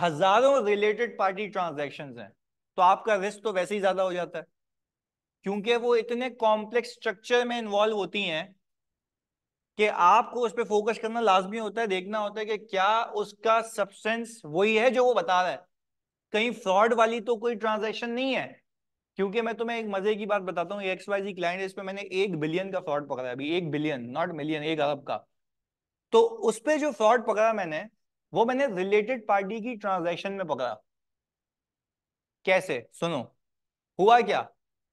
हजारों रिलेटेड पार्टी ट्रांजेक्शन हैं तो आपका रिस्क तो वैसे ही ज्यादा हो जाता है क्योंकि वो इतने कॉम्प्लेक्स स्ट्रक्चर में इन्वॉल्व होती हैं कि आपको उस पर फोकस करना लाजमी होता है देखना होता है कि क्या उसका सब्सटेंस वही है जो वो बता रहा है कहीं फ्रॉड वाली तो कोई ट्रांजेक्शन नहीं है क्योंकि मैं तुम्हें एक मजे की बात बताता हूँ एक्स वाई जी क्लाइंट इस पर मैंने एक बिलियन का फ्रॉड पकड़ा अभी एक बिलियन नॉट मिलियन एक अरब का तो उस पर जो फ्रॉड पकड़ा मैंने वो मैंने रिलेटेड पार्टी की ट्रांजेक्शन में पकड़ा कैसे सुनो हुआ क्या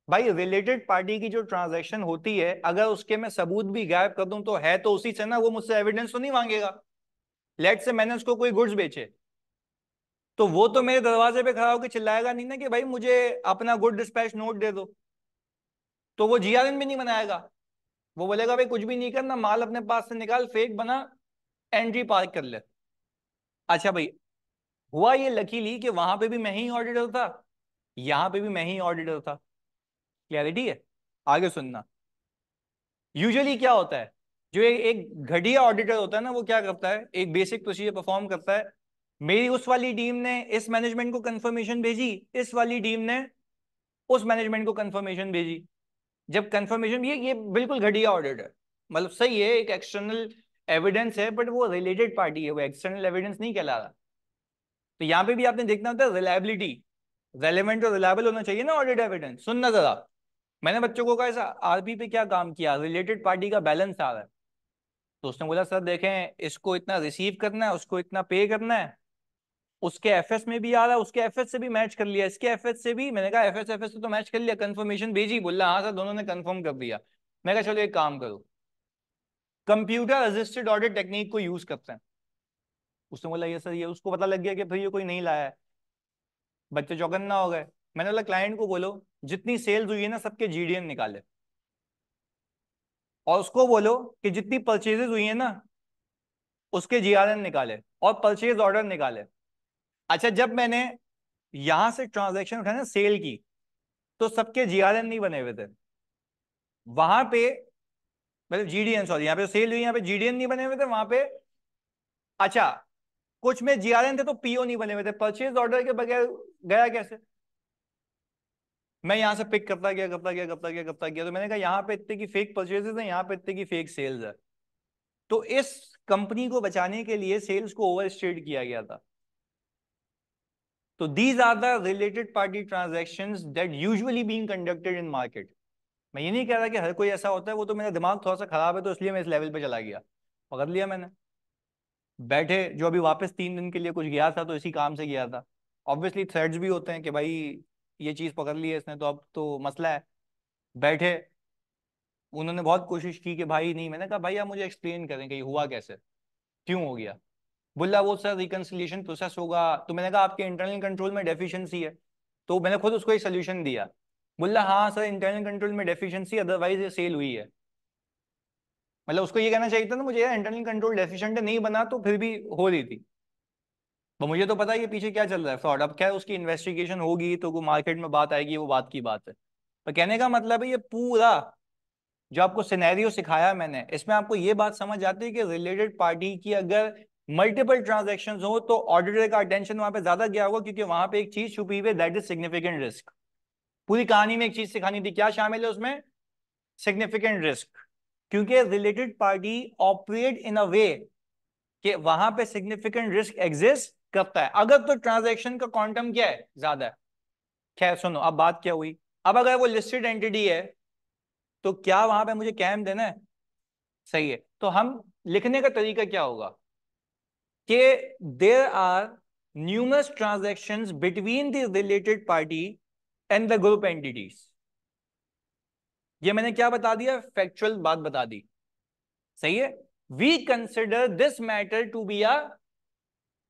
भाई रिलेटेड पार्टी की जो ट्रांजेक्शन होती है अगर उसके मैं सबूत भी गायब कर दूं तो है तो उसी से ना वो मुझसे एविडेंस तो नहीं मांगेगा लेट से मैंने उसको कोई गुड्स बेचे तो वो तो मेरे दरवाजे पे खड़ा होकर चिल्लाएगा नहीं ना कि भाई मुझे अपना गुड डिस्पैच नोट दे दो तो वो जी भी नहीं बनाएगा वो बोलेगा भाई कुछ भी नहीं करना माल अपने पास से निकाल फेक बना एंट्री पार्क कर ले अच्छा भाई हुआ ये लकीली कि वहां पे भी मैं ही ऑडिटर था यहां पे भी मैं ही ऑडिटर था क्लियरिटी है आगे सुनना यूजुअली क्या होता है जो एक घटिया ऑडिटर होता है ना वो क्या करता है एक बेसिक प्रोसीजर परफॉर्म करता है मेरी उस वाली टीम ने इस मैनेजमेंट को कंफर्मेशन भेजी इस वाली टीम ने उस मैनेजमेंट को कंफर्मेशन भेजी जब कंफर्मेशन ये ये बिल्कुल घटिया ऑडिट है मतलब सही है एक एक्सटर्नल एविडेंस है बट वो रिलेटेड पार्टी है वो एक्सटर्नल एविडेंस नहीं कहला रहा तो यहाँ पे भी आपने देखना होता है रिलायबिलिटी रेलिवेंट और रिलायबल होना चाहिए ना ऑडिट एविडेंस सुनना जरा मैंने बच्चों को कहा ऐसा आरबी पे क्या काम किया रिलेटेड पार्टी का बैलेंस आ रहा है तो उसने बोला सर देखें इसको इतना रिसीव करना है उसको इतना पे करना है उसके एफ में भी आ रहा है उसके एफ से भी मैच कर लिया इसके एफ से भी मैंने कहा एफ एस एफ एस तो मैच कर लिया कन्फर्मेशन भेजी बोल रहा हाँ सर दोनों ने कन्फर्म कर दिया मैं कहा चलो एक काम करो कंप्यूटर असिस्टेड ऑडिट टेक्निक को यूज करते हैं उसने बोला ये सर ये उसको पता लग गया कि भाई ये कोई नहीं लाया है बच्चे चौकन्ना हो गए मैंने बोला क्लाइंट को बोलो जितनी सेल्स हुई है ना सबके जीडीएन निकाले और उसको बोलो कि जितनी परचेजेस हुई है ना उसके जीआरएन निकाले और परचेज ऑर्डर निकाले अच्छा जब मैंने यहां से ट्रांजेक्शन उठाया ना सेल की तो सबके जीआरएन नहीं बने हुए थे वहां पे मतलब जीडीएन सॉरी यहाँ पे सेल हुई यहां पे जीडीएन नहीं बने हुए थे वहां पे अच्छा कुछ में जीआरएन थे तो पीओ नहीं बने हुए थे परचेज ऑर्डर के बगैर गया कैसे मैं यहां से पिक करता गया करता गया करता गया करता गया तो मैंने कहा यहाँ पे इतने की फेक परचेज है यहाँ पे इतने की फेक सेल्स है तो इस कंपनी को बचाने के लिए सेल्स को ओवर किया गया था तो these are the related party transaction that usually being conducted in market मैं ये नहीं कह रहा कि हर कोई ऐसा होता है वो तो मेरा दिमाग थोड़ा सा खराब है तो इसलिए मैं इस लेवल पर चला गया पकड़ लिया मैंने बैठे जो अभी वापस तीन दिन के लिए कुछ गया था तो इसी काम से गया था ऑब्वियसली थ्रेड्स भी होते हैं कि भाई ये चीज़ पकड़ ली है इसने तो अब तो मसला है बैठे उन्होंने बहुत कोशिश की कि भाई नहीं मैंने कहा भाई आप मुझे एक्सप्लेन करें कि हुआ कैसे क्यों हो गया बोला वो सर रिकनसिलेशन प्रोसेस होगा तो मैंने कहा आपके इंटरनल कंट्रोल में डेफिशिएंसी है तो मैंने खुद उसको एक सोल्यूशन दिया बोला हाँ सर इंटरनल कंट्रोल में डेफिशिएंसी अदरवाइज ये सेल हुई है मतलब उसको ये कहना चाहिए था ना मुझे यार इंटरनल कंट्रोल डेफिशिएंट नहीं बना तो फिर भी हो रही थी तो मुझे तो पता है ये पीछे क्या चल रहा है फ्रॉड अब क्या उसकी इन्वेस्टिगेशन होगी तो वो मार्केट में बात आएगी वो बात की बात है पर कहने का मतलब है ये पूरा जो आपको सिनेरियो सिखाया मैंने इसमें आपको ये बात समझ आती है कि रिलेटेड पार्टी की अगर मल्टीपल ट्रांजेक्शन हो तो ऑडिटर का अटेंशन वहां पे ज्यादा गया होगा क्योंकि वहां पे एक चीज छुपी हुई है दैट इज सिग्निफिकेंट रिस्क पूरी कहानी में एक चीज सिखानी थी क्या शामिल है उसमें सिग्निफिकेंट रिस्क क्योंकि related party operate in a way कि वहां पे सिग्निफिकेंट रिस्क एग्जिस्ट करता है अगर तो ट्रांजेक्शन का क्वांटम क्या है ज्यादा है खैर सुनो अब बात क्या हुई अब अगर वो लिस्टेड एंटिटी है तो क्या वहां पे मुझे कैम देना है सही है तो हम लिखने का तरीका क्या होगा कि there are numerous transaction between the related party and the group entities ये मैंने क्या बता दिया फैक्चुअल बात बता दी सही है we consider this matter to be a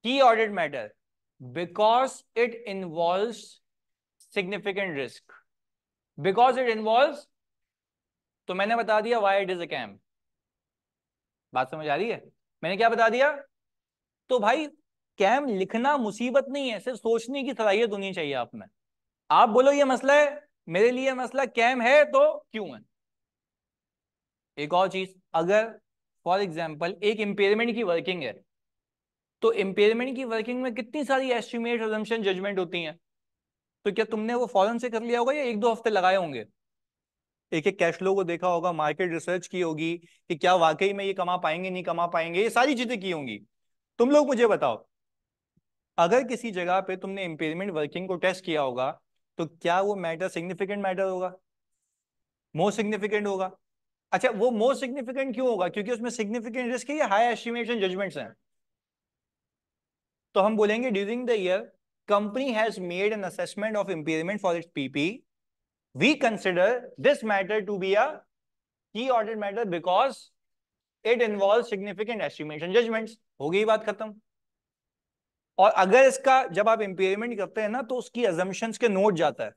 key ऑर्डर matter because it involve significant risk because it involve तो मैंने बता दिया why it is a KAM बात समझ आ रही है मैंने क्या बता दिया तो भाई कैम लिखना मुसीबत नहीं है सिर्फ सोचने की सलाहियत होनी चाहिए आप में आप बोलो ये मसला है मेरे लिए मसला कैम है तो क्यों है एक और चीज अगर फॉर एग्जाम्पल एक इम्पेयरमेंट की वर्किंग है तो इम्पेयरमेंट की वर्किंग में कितनी सारी एस्टिमेट अजम्पन जजमेंट होती हैं तो क्या तुमने वो फॉरन से कर लिया होगा या एक दो हफ्ते लगाए होंगे एक एक कैश फ्लो को देखा होगा मार्केट रिसर्च की होगी कि क्या वाकई में ये कमा पाएंगे नहीं कमा पाएंगे ये सारी चीजें की होंगी तुम लोग मुझे बताओ अगर किसी जगह पे तुमने इम्पेयरमेंट वर्किंग को टेस्ट किया होगा तो क्या वो मैटर सिग्निफिकेंट मैटर होगा मोस्ट सिग्निफिकेंट होगा अच्छा वो मोस्ट सिग्निफिकेंट क्यों होगा क्योंकि उसमें सिग्निफिकेंट रिस्क है हाई एस्टिमेशन जजमेंट्स हैं तो हम बोलेंगे during the year company has made an assessment of impairment for its PP we consider this matter to be a key audit matter because it involve significant estimation judgement हो गई बात खत्म और अगर इसका जब आप इंपेयरमेंट करते हैं ना तो उसकी अजम्पन के नोट जाता है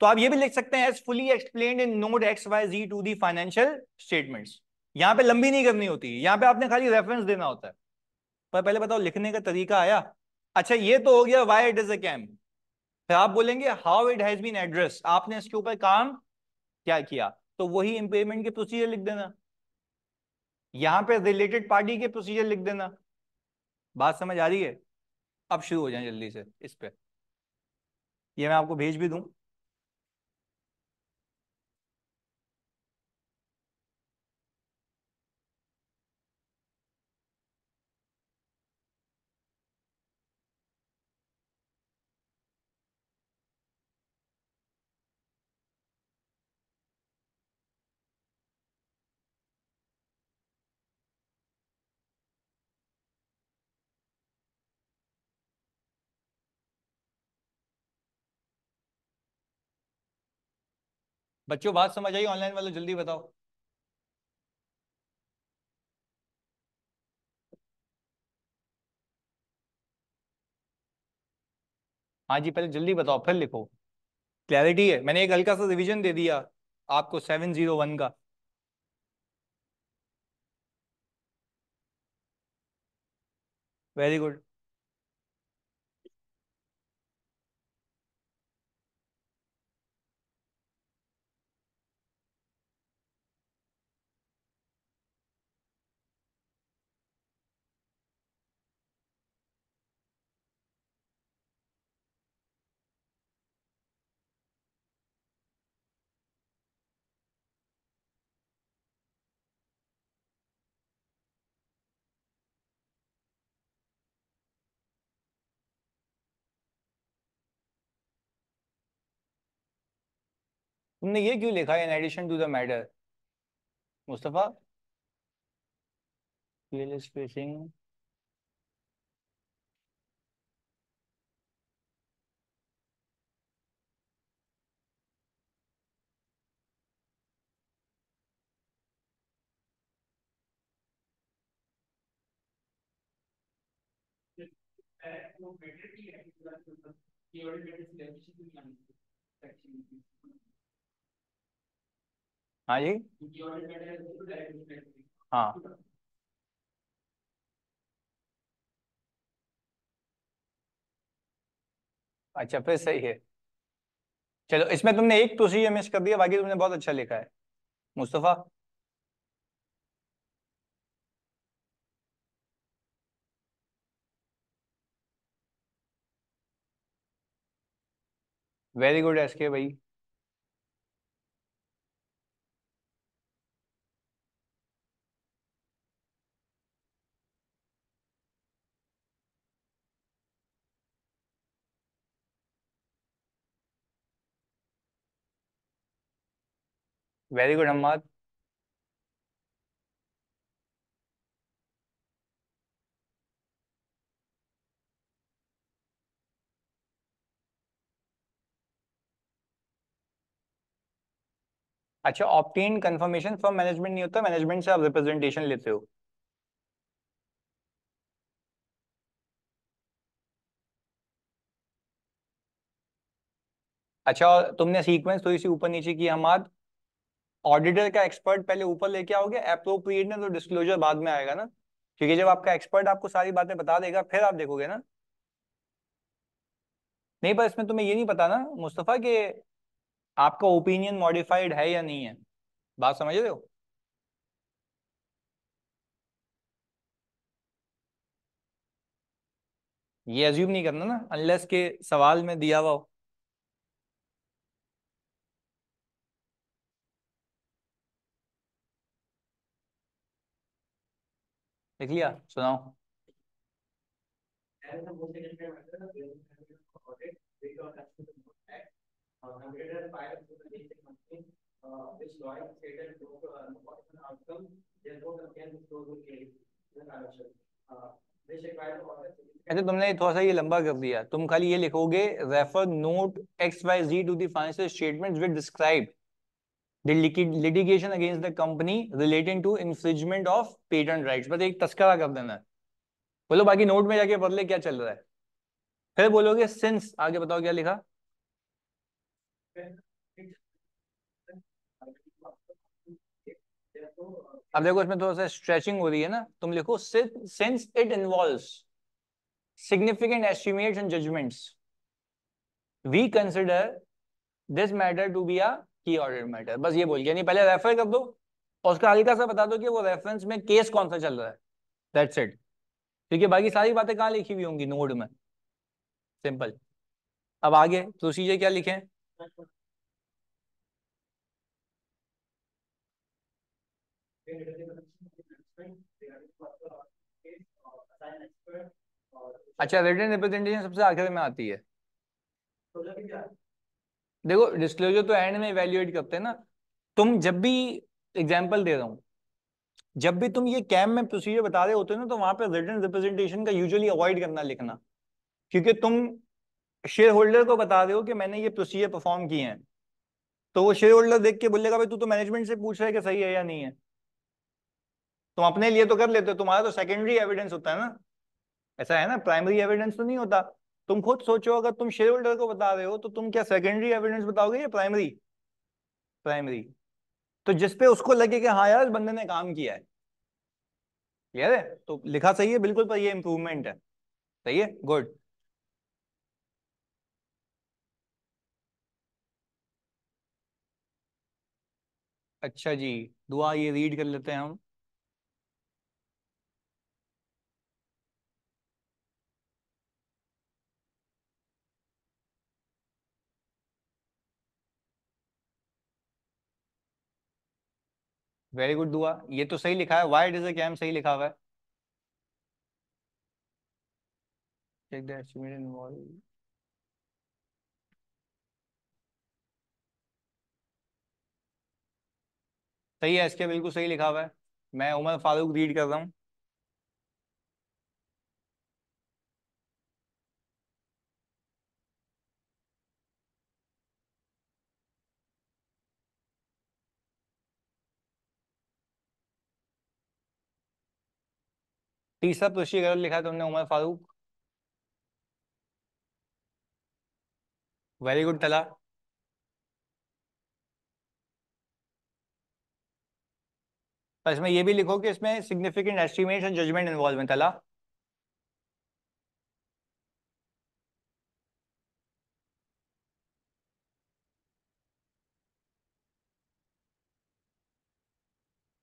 तो आप ये भी लिख सकते हैं as fully explain in note X Y Z to the financial statements यहां पे लंबी नहीं करनी होती यहां पे आपने खाली रेफरेंस देना होता है पर पहले बताओ लिखने का तरीका आया अच्छा ये तो हो गया why it is a KAM फिर आप बोलेंगे how it has been address आपने इसके ऊपर काम क्या किया तो वही इंपेयरमेंट की प्रोसीजर लिख देना यहां पे रिलेटेड पार्टी के प्रोसीजर लिख देना बात समझ आ रही है अब शुरू हो जाए जल्दी से इस पे ये मैं आपको भेज भी दूं बच्चों बात समझ आई ऑनलाइन वालों जल्दी बताओ हाँ जी पहले जल्दी बताओ फिर लिखो क्लैरिटी है मैंने एक हल्का सा रिवीजन दे दिया आपको सेवन जीरो वन का वेरी गुड तुमने ये क्यों लिखा in addition to the matter Mustafa spacing वो बेटर की है केवल बेटर की है सेक्शन हाँ जी हाँ अच्छा फिर सही है चलो इसमें तुमने एक तो सी मिस कर दिया बाकी तुमने बहुत अच्छा लिखा है मुस्तफ़ा वेरी गुड एस के भाई वेरी गुड अहमद अच्छा ऑप्टेन कंफर्मेशन फॉर मैनेजमेंट नहीं होता मैनेजमेंट से आप रिप्रेजेंटेशन लेते हो अच्छा तुमने सीक्वेंस थोड़ी सी ऊपर नीचे की हमारे ऑडिटर का एक्सपर्ट पहले ऊपर लेके आओगे अप्रोप्रिएट ना तो डिस्क्लोजर बाद में आएगा ना क्योंकि जब आपका एक्सपर्ट आपको सारी बातें बता देगा फिर आप देखोगे ना नहीं पर इसमें तुम्हें ये नहीं पता ना मुस्तफ़ा कि आपका ओपिनियन मॉडिफाइड है या नहीं है बात समझ रहे हो ये एज्यूम नहीं करना ना अनलेस के सवाल में दिया हुआ हो लिख लिया सुनाओ अच्छा तुमने थोड़ा सा ये लंबा कर दिया तुम खाली ये लिखोगे refer note X Y Z to the financial statements with describe litigation against the company relating to infringement of patent right बस एक तस्करा कर देना है बोलो बाकी नोट में जाके बदले क्या चल रहा है फिर बोलोगे सिंस आगे बताओ क्या लिखा अब देखो इसमें थोड़ा सा स्ट्रेचिंग हो रही है ना तुम लिखो since it involve significant estimate and judgments we consider this matter to be a key ऑर्डर मैटर बस ये बोल गया नहीं पहले रेफर कर दो और उसका हल्का सा बता दो कि वो रेफरेंस में केस कौन सा चल रहा है दैट्स इट क्योंकि बाकी सारी बातें कहाँ लिखी हुई होंगी नोड में सिंपल अब आगे प्रोसीजर क्या लिखे अच्छा रिटर्न रिप्रेजेंटेशन सबसे आखिर में आती है देखो डिस्क्लोजर तो एंड में इवेल्युएट करते हैं ना तुम जब भी एग्जाम्पल दे रहा हूँ जब भी तुम ये कैम में प्रोसीजर बता रहे होते हो ना तो वहां पर रिटर्न रिप्रेजेंटेशन का यूजुअली अवॉइड करना लिखना क्योंकि तुम शेयर होल्डर को बता रहे हो कि मैंने ये प्रोसीजर परफॉर्म किए हैं तो वो शेयर होल्डर देख के बोलेगा भाई तू तो मैनेजमेंट से पूछ रहा है कि सही है या नहीं है तुम अपने लिए तो कर लेते हो तुम्हारा तो सेकेंडरी एविडेंस होता है ना ऐसा है ना प्राइमरी एविडेंस तो नहीं होता तुम खुद सोचो अगर तुम शेयर होल्डर को बता रहे हो तो तुम क्या सेकेंडरी एविडेंस बताओगे या प्राइमरी प्राइमरी तो जिसपे उसको लगे कि हाँ यार बंदे ने काम किया है क्लियर है तो लिखा सही है बिल्कुल पर ये इंप्रूवमेंट है सही है गुड अच्छा जी दुआ ये रीड कर लेते हैं हम वेरी गुड दुआ ये तो सही लिखा है वाई इज ए कैम सही लिखा हुआ है check the estimate involved. सही है इसके बिल्कुल सही लिखा हुआ है मैं उमर फारूक रीड कर रहा हूँ तीसरा प्रश्न गलत लिखा है तुमने उमर फारूक वेरी गुड तला इसमें ये भी लिखो कि इसमें significant estimate and judgement involve है तला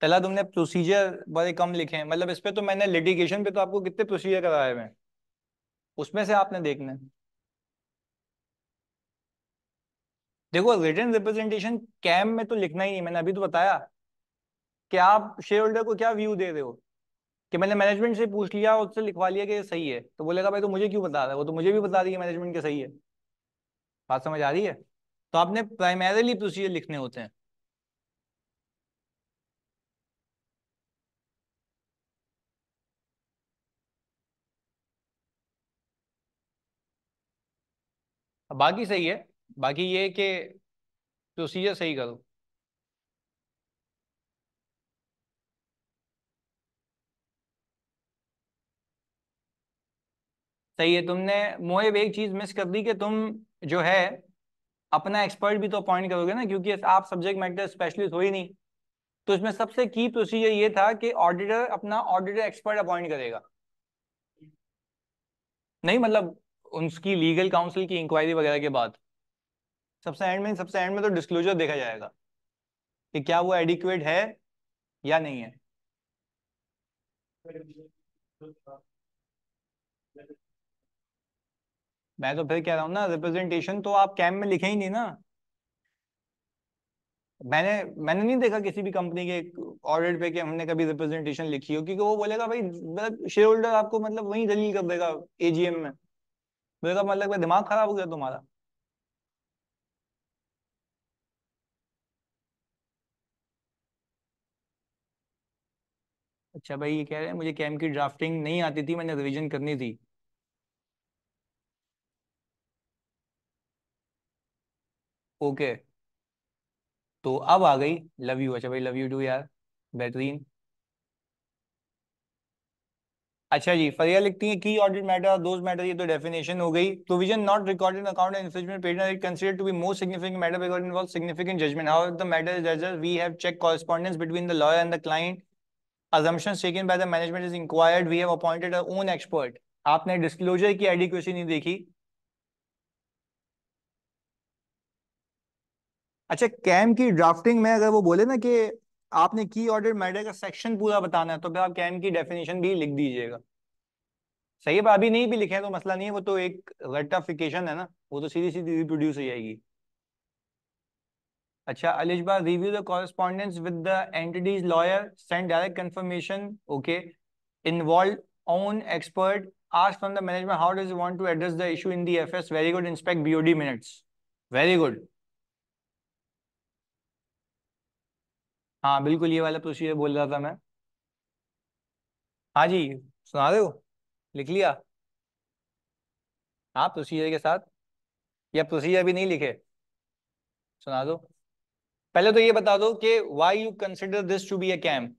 पहला तुमने प्रोसीजर बड़े कम लिखे हैं मतलब इस पर तो मैंने लिटिगेशन पे तो आपको कितने प्रोसीजर कराए हुए उसमें से आपने देखना है देखो रिटर्न रिप्रेजेंटेशन कैम में तो लिखना ही नहीं मैंने अभी तो बताया कि आप शेयर होल्डर को क्या व्यू दे रहे हो कि मैंने मैनेजमेंट से पूछ लिया और उससे लिखवा लिया कि ये सही है तो बोलेगा भाई तो मुझे क्यों बता रहा है वो तो मुझे भी बता रही है मैनेजमेंट के सही है बात समझ आ रही है तो आपने प्राइमरीली प्रोसीजर लिखने होते हैं बाकी सही है बाकी ये कि प्रोसीजर सही करो सही है तुमने मोहेब एक चीज मिस कर दी कि तुम जो है अपना एक्सपर्ट भी तो अपॉइंट करोगे ना क्योंकि आप सब्जेक्ट मैटर स्पेशलिस्ट हो ही नहीं तो इसमें सबसे की प्रोसीजर ये था कि ऑडिटर अपना ऑडिटर एक्सपर्ट अपॉइंट करेगा नहीं मतलब उनकी लीगल काउंसिल की इंक्वायरी वगैरह के बाद सबसे एंड में सबसे एंड में तो डिस्क्लोजर देखा जाएगा कि क्या वो एडिक्वेट है या नहीं है मैं तो फिर कह रहा हूँ ना रिप्रेजेंटेशन तो आप कैम में लिखे ही नहीं ना मैंने मैंने नहीं देखा किसी भी कंपनी के ऑडिट पे कि हमने कभी रिप्रेजेंटेशन लिखी हो क्योंकि वो बोलेगा भाई शेयर होल्डर आपको मतलब वही दलील कर देगा एजीएम में मेरे का तो मतलब दिमाग खराब हो गया तुम्हारा अच्छा भाई ये कह रहे हैं मुझे कैम की ड्राफ्टिंग नहीं आती थी मैंने रिवीजन करनी थी ओके तो अब आ गई लव यू अच्छा भाई लव यू टू यार बेहतरीन अच्छा जी फरिया लिखती है की ऑडिट मैटर और दोज मैटर ये तो डेफिनेशन हो गई provision not recorded account and infringement patent it considered to be most significant matter because involve significant judgement how the matter is जज we have check correspondence between the lawyer and the client assumptions taken by the management is inquired we have appointed a own expert आपने disclosure की adequacy नहीं देखी अच्छा cam की drafting में अगर वो बोले ना कि आपने की ऑर्डर मैटर का सेक्शन पूरा बताना है तो फिर आप कैन की डेफिनेशन भी लिख दीजिएगा सही है अभी नहीं भी लिखे तो मसला नहीं है वो तो एक रेटाफिकेशन है ना वो तो सीधी सीधी रिप्रोड्यूस हो जाएगी अच्छा Alishba review the correspondence with the entity's lawyer send direct confirmation okay involve own expert ask from the management how does you to address the issue in in the fs very good inspect bod minutes very हाँ बिल्कुल ये वाला procedure बोल रहा था मैं हाँ जी सुना दो लिख लिया हाँ प्रोसीजर के साथ या प्रोसीजर भी नहीं लिखे सुना दो पहले तो ये बता दो कि why you consider this to be a KAM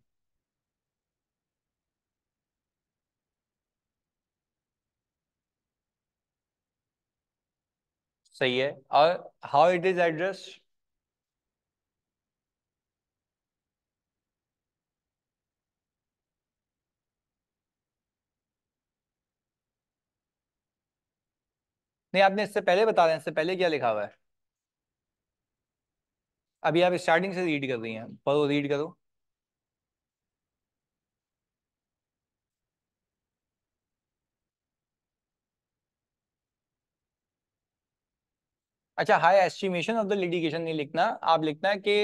सही है और हाउ इट इज एड्रेस्ड नहीं आपने इससे पहले बता दें इससे पहले क्या लिखा हुआ है अभी आप स्टार्टिंग से रीड कर रही हैं पढ़ो रीड करो अच्छा high estimation of the litigation नहीं लिखना आप लिखना कि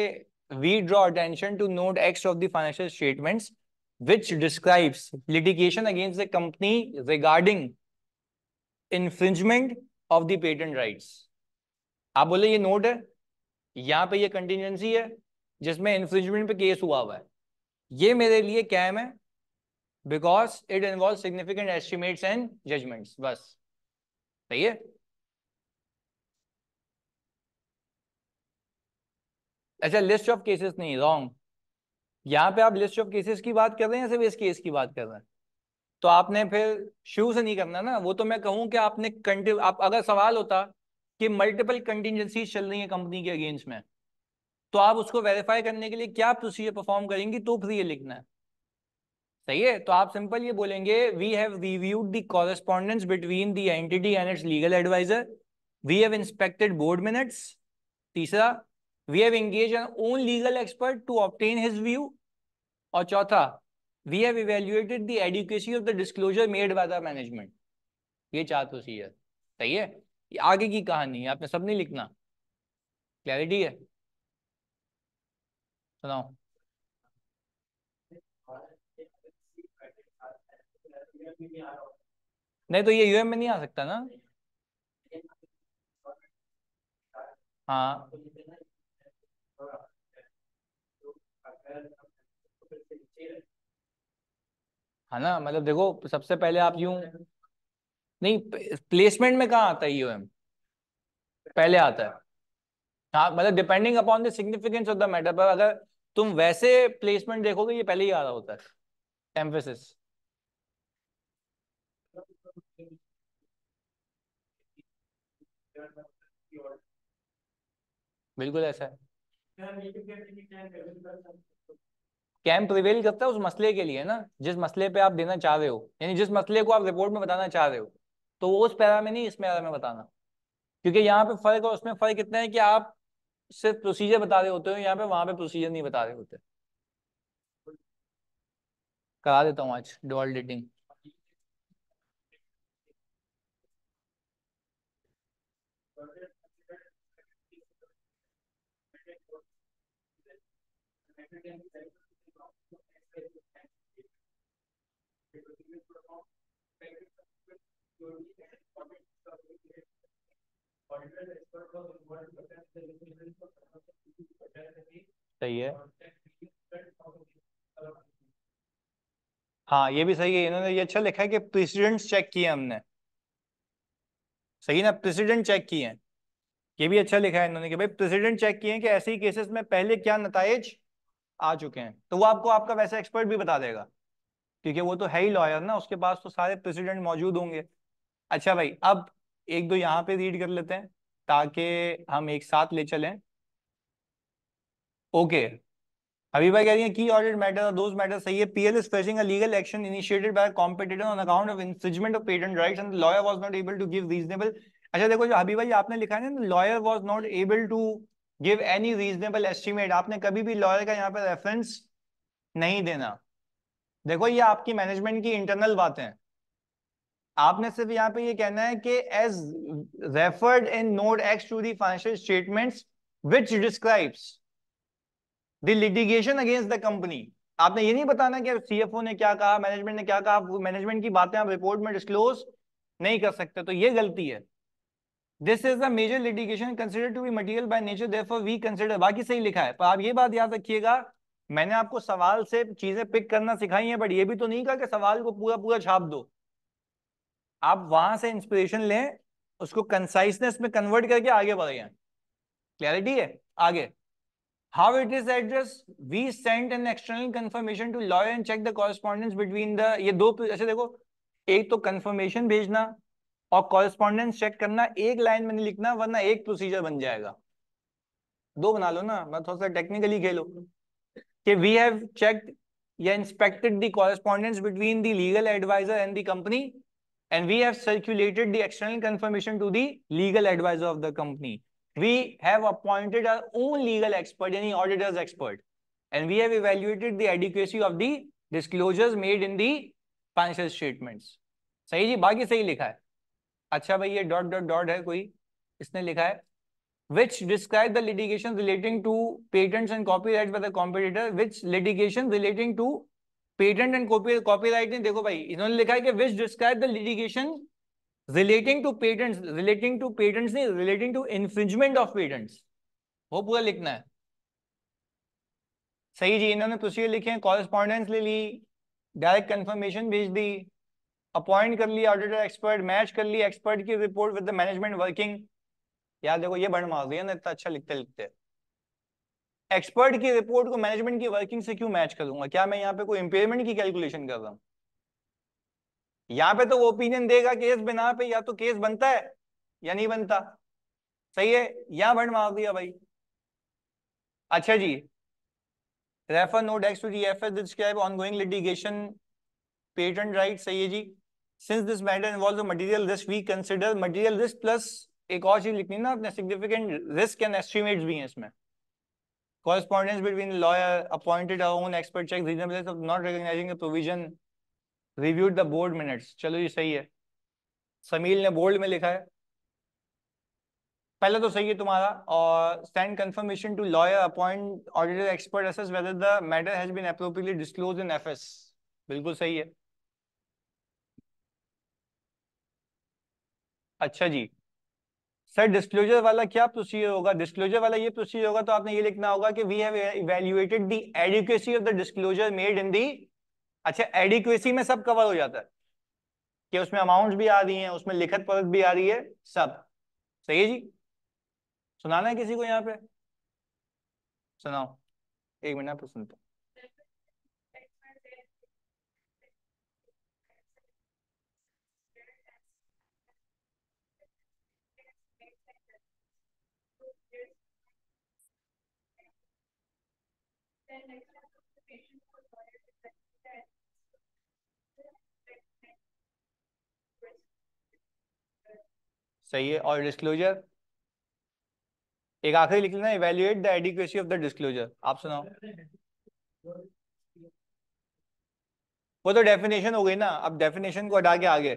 we draw attention to note X of the financial statements which describes litigation against the company regarding infringement of the patent rights आप बोले ये नोट है यहां पे ये कंटिजेंसी है जिसमें इन्फ्रिजमेंट पे केस हुआ हुआ है ये मेरे लिए कैम है because it involve significant estimates and judgements बस सही है अच्छा लिस्ट ऑफ केसेस नहीं रॉन्ग यहां पे आप लिस्ट ऑफ केसेस की बात कर रहे हैं या सिर्फ इस केस की बात कर रहे हैं तो आपने फिर शुरू से नहीं करना ना वो तो मैं कहूँ कि आपने आप अगर सवाल होता कि मल्टीपल कंटिजेंसी चल रही है कंपनी के अगेंस्ट में तो आप उसको वेरीफाई करने के लिए क्या प्रोसीजर परफॉर्म करेंगी तो फिर ये लिखना है सही है तो आप सिंपल ये बोलेंगे we have reviewed the correspondence between the entity and its legal adviser we have inspected board minutes तीसरा we have engage an own legal expert to obtain his view और चौथा we have evaluated the adequacy of the disclosure made by the management ये चाह तो सही है सही है आगे की कहानी है आपने सब नहीं लिखना क्लैरिटी है सुनाओ नहीं तो ये यूएम में नहीं आ सकता ना हाँ है ना मतलब देखो सबसे पहले आप यूं नहीं प्लेसमेंट में कहाँ आता है यूएम पहले आता है हाँ मतलब depending upon the significance of the matter पर अगर तुम वैसे प्लेसमेंट देखोगे ये पहले ही आ रहा होता है एम्फेसिस बिल्कुल ऐसा है कैंप रिवेल करता है उस मसले के लिए ना जिस मसले पे आप देना चाह रहे हो यानी जिस मसले को आप रिपोर्ट में बताना चाह रहे हो तो वो उस पैरा में नहीं इस पैरा में बताना क्योंकि यहाँ पे फर्क और उसमें फर्क इतना है कि आप सिर्फ प्रोसीजर बता रहे होते हो यहाँ पे वहां पे प्रोसीजर नहीं बता रहे होते करा देता हूँ आज डॉल डेटिंग Thank you. सही है हाँ ये भी सही है इन्होंने ये अच्छा लिखा है कि प्रेसिडेंट्स चेक किए हमने सही ना प्रेसिडेंट चेक किए हैं ये भी अच्छा लिखा है इन्होंने कि भाई प्रेसिडेंट चेक किए हैं कि ऐसे ही केसेस में पहले क्या नतज आ चुके हैं तो वो आपको आपका वैसा एक्सपर्ट भी बता देगा क्योंकि वो तो है ही लॉयर ना उसके पास तो सारे प्रेसिडेंट मौजूद होंगे अच्छा भाई अब एक दो यहाँ पे रीड कर लेते हैं ताकि हम एक साथ ले चलें ओके अभी भाई कह रही है की ऑडिट मैटर और दोज मैटर सही है PL is facing a legal action initiated by competitor on account of infringement of patent rights and lawyer was not able to give reasonable अच्छा देखो जो अभी भाई आपने लिखा है ना lawyer was not able to give any reasonable estimate आपने कभी भी लॉयर का यहाँ पर रेफरेंस नहीं देना देखो ये आपकी मैनेजमेंट की इंटरनल बातें हैं आपने सिर्फ यहाँ पे ये कहना है कि as referred in note X two the financial statement which describes the litigation against the company आपने ये नहीं बताना कि सी एफ ओ ने क्या कहा मैनेजमेंट ने क्या कहा मैनेजमेंट की बातें आप रिपोर्ट में डिस्क्लोज नहीं कर सकते तो ये गलती है this is the major litigation consider to be material by nature therefore we consider बाकी सही लिखा है पर आप ये बात याद रखिएगा मैंने आपको सवाल से चीजें पिक करना सिखाई है बट ये भी तो नहीं कहा कि सवाल को पूरा पूरा छाप दो आप वहां से इंस्पिरेशन लें उसको कंसाइसनेस में कन्वर्ट करके आगे बढ़े क्लैरिटी है आगे how it is address we sent an external confirmation to lawyer and check the correspondence between the ये दो ऐसे देखो एक तो कंफर्मेशन भेजना और कॉरेस्पॉन्डेंस चेक करना एक लाइन में नहीं लिखना वरना एक प्रोसीजर बन जाएगा दो बना लो ना मैं थोड़ा सा टेक्निकली खेलो कि वी हैव चेक्ड या inspected the correspondence between the legal adviser and the company and we have circulated the external confirmation to the legal adviser of the company we have appointed our own legal expert यानी auditors expert and we have evaluated the adequacy of the disclosures made in the financial statements सही जी बाकी सही लिखा है अच्छा भाई ये डॉट डॉट डॉट है कोई इसने लिखा है which describe the litigation relating to patents and copyrights by the competitor which litigation relating to patent and copyright copyright ne dekho bhai इन्होंने लिखा है कि which describe the litigation relating to patents relating to patents ne relating to infringement of patents wo pura likhna hai sahi ji इन्होंने procedure लिखे हैं correspondence le li direct confirmation bhej di appoint kar li auditor expert match kar li expert ki report with the management working यार देखो ये बढ़ मार दिया ना इतना अच्छा लिखते लिखते एक्सपर्ट की रिपोर्ट को मैनेजमेंट की वर्किंग से क्यों मैच करूंगा क्या मैं यहाँ पे कोई इंपेयरमेंट की कैलकुलेशन कर रहा हूँ यहाँ पे तो वो ओपिनियन देगा केस बिना पे या तो केस बनता है या नहीं बनता सही है यहाँ बंड मार दिया भाई अच्छा जी रेफर नोट एक्स टू जी F S describe going litigation patent right सही है जी since this matter involve material risk we consider material risk plus एक और चीज लिखनी ना अपने सिग्निफिकेंट रिस्क एंड एस्टिमेट भी हैं इसमें correspondence between lawyer appointed our own expert check reasonableness of not recognizing the provision reviewed the board minutes चलो ये सही है समील ने बोर्ड में लिखा है पहले तो सही है तुम्हारा और stand confirmation to lawyer appoint auditor expert assess whether the matter has been appropriately disclose in FS बिल्कुल सही है अच्छा जी सर डिस्क्लोजर वाला क्या प्रोसीजर होगा डिस्क्लोजर वाला ये प्रोसीजर होगा तो आपने ये लिखना होगा कि we have evaluated the adequacy of the disclosure made in the अच्छा एडिक्वेसी में सब कवर हो जाता है कि उसमें अमाउंट भी आ रही है उसमें लिखत परत भी आ रही है सब सही है जी सुनाना है किसी को यहाँ पे सुनाओ एक मिनट सुनता सही है और डिस्क्लोजर एक आखिरी लिख लेना evaluate the adequacy of the disclosure आप सुनाओ वो तो डेफिनेशन हो गई ना अब डेफिनेशन को हटा के आगे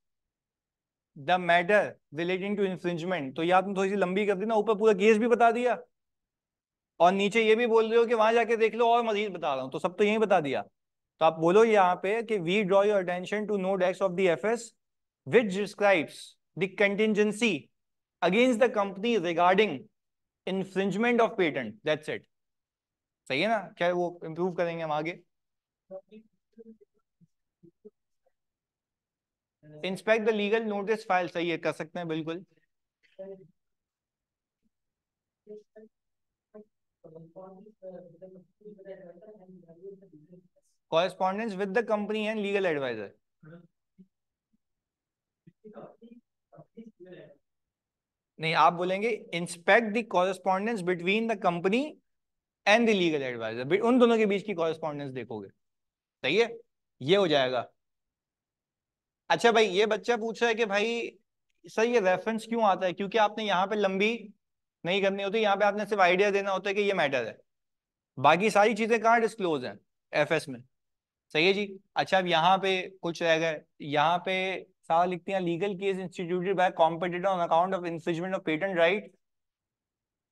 the matter relating to infringement तो ये तुम थोड़ी सी लंबी कर दी ना ऊपर पूरा केस भी बता दिया और नीचे ये भी बोल रहे हो कि वहां जाके देख लो और मजीद बता रहा हूँ तो सब तो यही बता दिया तो आप बोलो यहाँ पे कि we draw your attention to note X of the F S which describes the contingency against the company regarding infringement of patent that's it सही है ना क्या वो इम्प्रूव करेंगे हम आगे inspect the legal notice file सही है कर सकते हैं बिल्कुल correspondence with the company and legal adviser नहीं आप बोलेंगे inspect the correspondence between the company and the legal adviser उन दोनों के बीच की कॉरेस्पॉन्डेंस देखोगे सही है ये हो जाएगा अच्छा भाई ये बच्चा पूछ रहा है कि भाई सर ये रेफरेंस क्यों आता है क्योंकि आपने यहाँ पे लंबी नहीं करनी होती यहाँ पे आपने सिर्फ आइडिया देना होता है कि ये मैटर है बाकी सारी चीजें कहाँ डिस्क्लोज हैं एफ में सही है जी अच्छा अब यहाँ पे कुछ रह गए यहाँ पे सारा लिखते हैं legal case instituted by competitor on account of infringement of patent right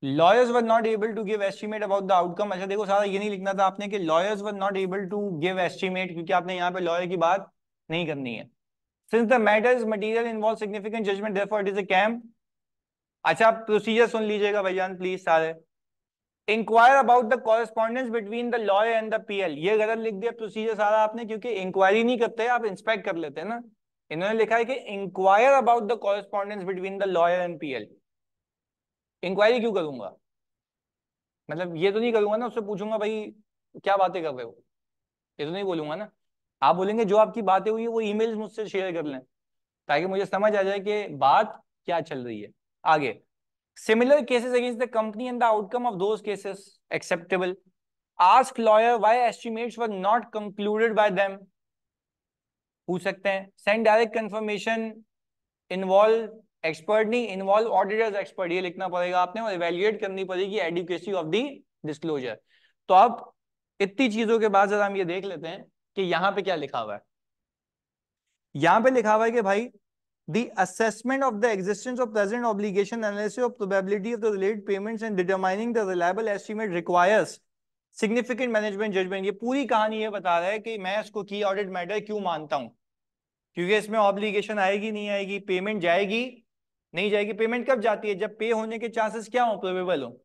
lawyers were not able to give estimate about the outcome अच्छा देखो सारा ये नहीं लिखना था आपने कि lawyers were not able to give estimate क्योंकि आपने यहाँ पे लॉयर की बात नहीं करनी है since the matter is material involve significant judgement therefore it is a KAM अच्छा आप प्रोसीजर सुन लीजिएगा भाईजान प्लीज सारे inquire about the correspondence between the lawyer and the L ये गलत लिख दिया प्रोसीजर सारा आपने क्योंकि इंक्वायरी नहीं करते आप इंस्पेक्ट कर लेते हैं ना इन्होंने लिखा है कि inquire about the correspondence between the lawyer and P L inquiry क्यों करूंगा मतलब ये तो नहीं करूंगा ना उससे पूछूंगा भाई क्या बातें कर रहे हो ये तो नहीं बोलूंगा ना आप बोलेंगे जो आपकी बातें हुई है वो ईमेल मुझसे शेयर कर लें ताकि मुझे समझ आ जाए कि बात क्या चल रही है आगे similar cases against the company and the outcome of those cases acceptable ask lawyer why estimates were not concluded by them पूछ सकते हैं send direct confirmation involve expert नहीं इन्वॉल्व ऑडिटर्स एक्सपर्ट ये लिखना पड़ेगा आपने और इवेल्युएट करनी पड़ेगी एडुकेसी ऑफ द डिस्क्लोजर तो अब इतनी चीजों के बाद जरा हम ये देख लेते हैं कि यहां पे क्या लिखा हुआ है यहां पे लिखा हुआ है कि भाई the assessment of the existence of present obligation analysis of probability of the related payments and determining the reliable estimate requires significant management judgment ये पूरी कहानी ये बता रहा है कि मैं इसको key audit matter क्यों मानता हूं क्योंकि इसमें obligation आएगी नहीं आएगी payment जाएगी नहीं जाएगी payment कब जाती है जब pay होने के chances क्या हो probable हो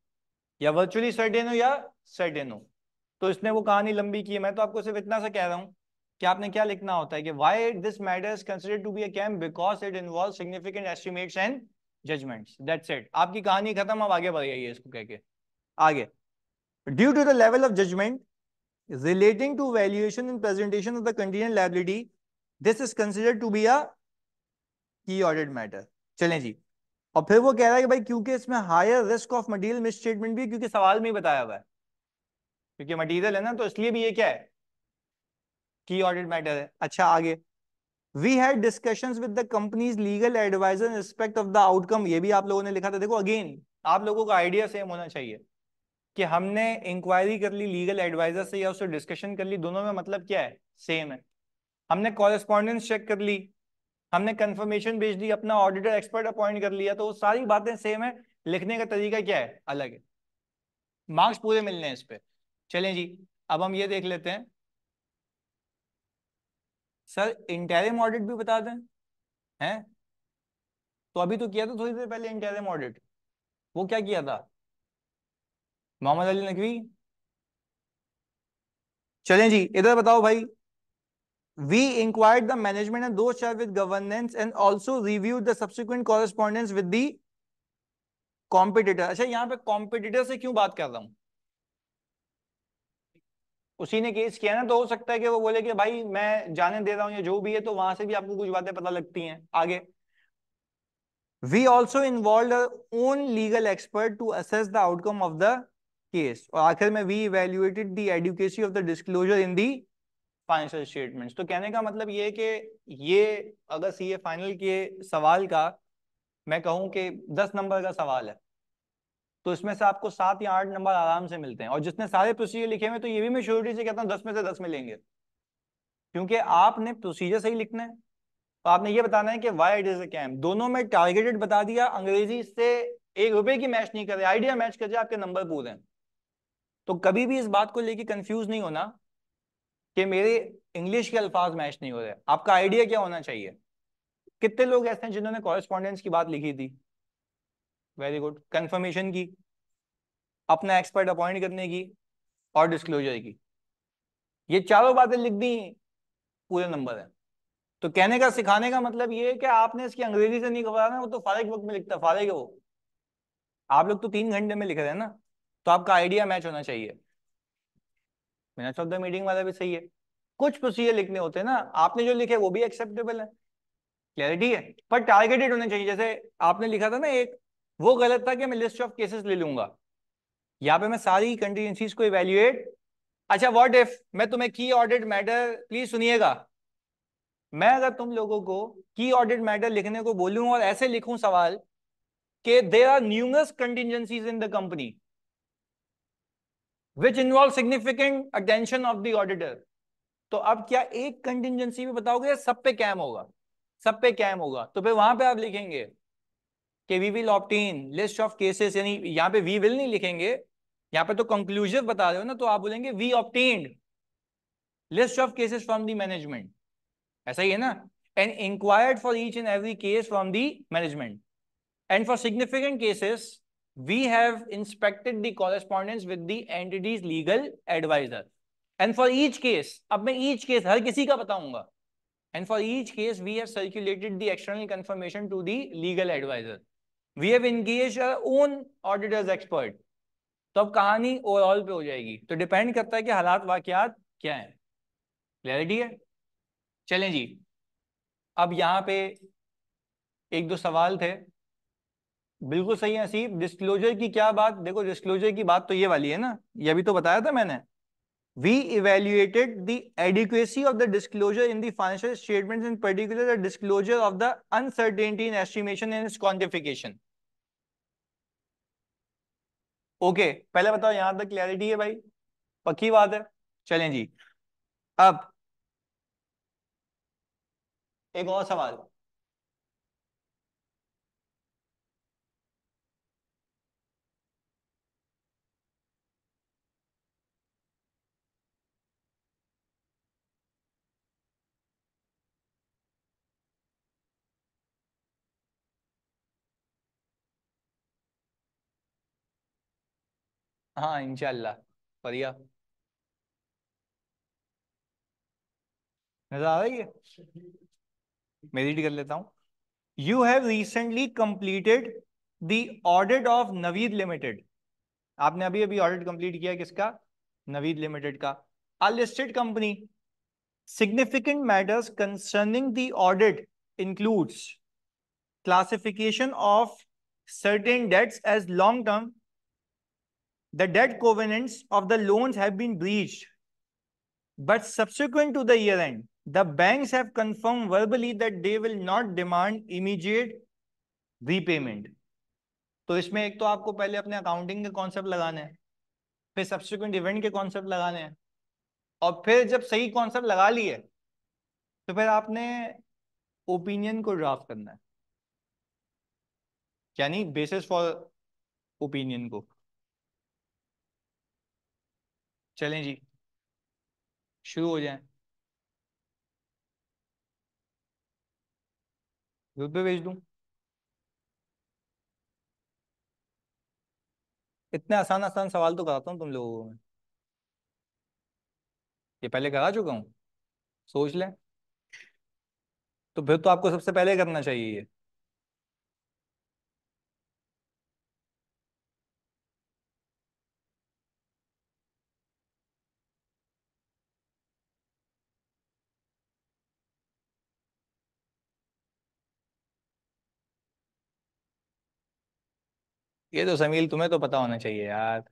या virtually certain हो या certain हो तो इसने वो कहानी लंबी की है मैं तो आपको सिर्फ इतना सा कह रहा हूँ कि आपने क्या लिखना होता है कि why this matter is considered to be a KAM because it involves significant estimates and judgments that's it आपकी कहानी खत्म अब आगे बढ़ जाइए इसको कह के आगे due to the level of judgment relating to valuation and presentation of the contingent liability this is considered to be a key audit matter चलें जी और फिर वो कह रहा है कि भाई क्योंकि इसमें higher risk of material misstatement भी क्योंकि सवाल में ही बताया हुआ है क्योंकि मटेरियल है ना तो इसलिए भी ये क्या है की ऑडिट मैटर है अच्छा आगे we had discussions with the company's legal adviser respect of the outcome ये भी आप लोगों ने लिखा था देखो अगेन आप लोगों का आइडिया सेम होना चाहिए कि हमने इंक्वायरी कर ली लीगल एडवाइजर से या उससे डिस्कशन कर ली दोनों में मतलब क्या है सेम है हमने कॉरेस्पॉन्डेंस चेक कर ली हमने कंफर्मेशन भेज दी अपना ऑडिटर एक्सपर्ट अपॉइंट कर लिया तो वो सारी बातें सेम है लिखने का तरीका क्या है अलग है मार्क्स पूरे मिलने हैं इस पर चलें जी अब हम ये देख लेते हैं सर इंटेरिम ऑडिट भी बता दें हैं तो अभी तो किया था थोड़ी देर पहले इंटेरिम ऑडिट वो क्या किया था मोहम्मद अली नकवी चलें जी इधर बताओ भाई we inquired the management and those charged with governance and also reviewed the subsequent correspondence with the competitor अच्छा यहाँ पे competitor से क्यों बात कर रहा हूँ उसी ने केस किया ना तो हो सकता है कि वो बोले कि भाई मैं जाने दे रहा हूँ या जो भी है तो वहां से भी आपको कुछ बातें पता लगती हैं आगे we also involve own legal expert to assess the outcome of the case और आखिर में we evaluated the adequacy of the disclosure in the financial statements तो कहने का मतलब ये कि ये अगर सीए फाइनल के सवाल का मैं कहूँ कि दस नंबर का सवाल है तो इसमें से आपको सात या आठ नंबर आराम से मिलते हैं और जिसने सारे प्रोसीजर लिखे हुए तो ये भी मैं श्योरिटी से कहता हूँ दस में से दस में लेंगे क्योंकि आपने प्रोसीजर सही लिखना है तो आपने ये बताना है कि why it is a KAM दोनों में टारगेटेड बता दिया अंग्रेजी से एक रुपए की मैच नहीं करे आइडिया मैच कर जाए आपके नंबर पूरे हैं तो कभी भी इस बात को लेके कंफ्यूज नहीं होना कि मेरे इंग्लिश के अल्फाज मैच नहीं हो रहे आपका आइडिया क्या होना चाहिए कितने लोग ऐसे हैं जिन्होंने कॉरेस्पॉन्डेंस की बात लिखी थी वेरी गुड कंफर्मेशन की अपना एक्सपर्ट अपॉइंट करने की और डिस्क्लोजर की ये चारों बातें लिख दी पूरे नंबर है तो कहने का सिखाने का मतलब ये है कि आपने इसकी अंग्रेजी से नहीं खबर वो तो फारिग वक्त में लिखता फारिग है वो आप लोग तो तीन घंटे में लिख रहे हैं ना तो आपका आइडिया मैच होना चाहिए मिनट्स ऑफ द मीटिंग वाला भी सही है कुछ प्रोसीजर लिखने होते हैं ना आपने जो लिखे वो भी एक्सेप्टेबल है क्लैरिटी है पर टारगेटेड होने चाहिए जैसे आपने लिखा था ना एक वो गलत था कि मैं लिस्ट ऑफ केसेस ले लूंगा यहाँ पे मैं सारी कंटीजेंसीज को इवेल्युएट अच्छा वॉट इफ मैं तुम्हें की ऑडिट मैटर प्लीज सुनिएगा मैं अगर तुम लोगों को की ऑडिट मैटर लिखने को बोलूं और ऐसे लिखूं सवाल कि there are numerous contingencies in the company which involve significant attention of the auditor तो अब क्या एक कंटीजेंसी में बताओगे सब पे कैम होगा सब पे कैम होगा तो फिर वहां पे आप लिखेंगे कि we will obtain list of cases यानी यहाँ पे वी विल नहीं लिखेंगे यहाँ पे तो कंक्लूसिव बता रहे हो ना तो आप बोलेंगे we obtained list of cases from the management ऐसा ही है ना and inquired for each and every case from the management and for significant cases we have inspected the correspondence with the entity's legal adviser and for each case अब मैं each case हर किसी का बताऊंगा and for each case we have circulated the external confirmation to the legal adviser we have engage own auditors expert तो अब कहानी overall पे हो जाएगी तो डिपेंड करता है कि हालात वाकयात क्या है क्लैरिटी है चलें जी अब यहाँ पे एक दो सवाल थे बिल्कुल सही है सीप डिस्क्लोजर की क्या बात देखो डिस्क्लोजर की बात तो ये वाली है ना ये अभी तो बताया था मैंने we evaluated the adequacy of the disclosure in the financial statements in particular the disclosure of the uncertainty in estimation and its quantification okay पहले बताओ यहां तक क्लैरिटी है भाई पक्की बात है चलें जी अब एक और सवाल हाँ इनशाला बढ़िया नजर आ रही है मैं कर लेता हूँ you have recently completed the audit of Naveed limited आपने अभी अभी ऑडिट कंप्लीट किया किसका नवीद लिमिटेड का a listed company significant matters concerning the audit includes classification of certain debts as long term the debt covenants of the loans have been breached. But subsequent to the year end, the banks have confirmed verbally that they will not demand immediate repayment. तो इसमें एक तो आपको पहले अपने accounting के concept लगाने हैं फिर सब्सिक्वेंट इवेंट के कॉन्सेप्ट लगाने हैं और फिर जब सही कॉन्सेप्ट लगा लिए तो फिर आपने ओपिनियन को ड्राफ्ट करना है यानी बेसिस फॉर ओपिनियन को चलें जी शुरू हो जाए दूध पे भेज दूं इतने आसान आसान सवाल तो कराता हूँ तुम लोगों को मैं ये पहले करा चुका हूं सोच लें तो फिर तो आपको सबसे पहले करना चाहिए ये ये तो समील तुम्हें तो पता होना चाहिए यार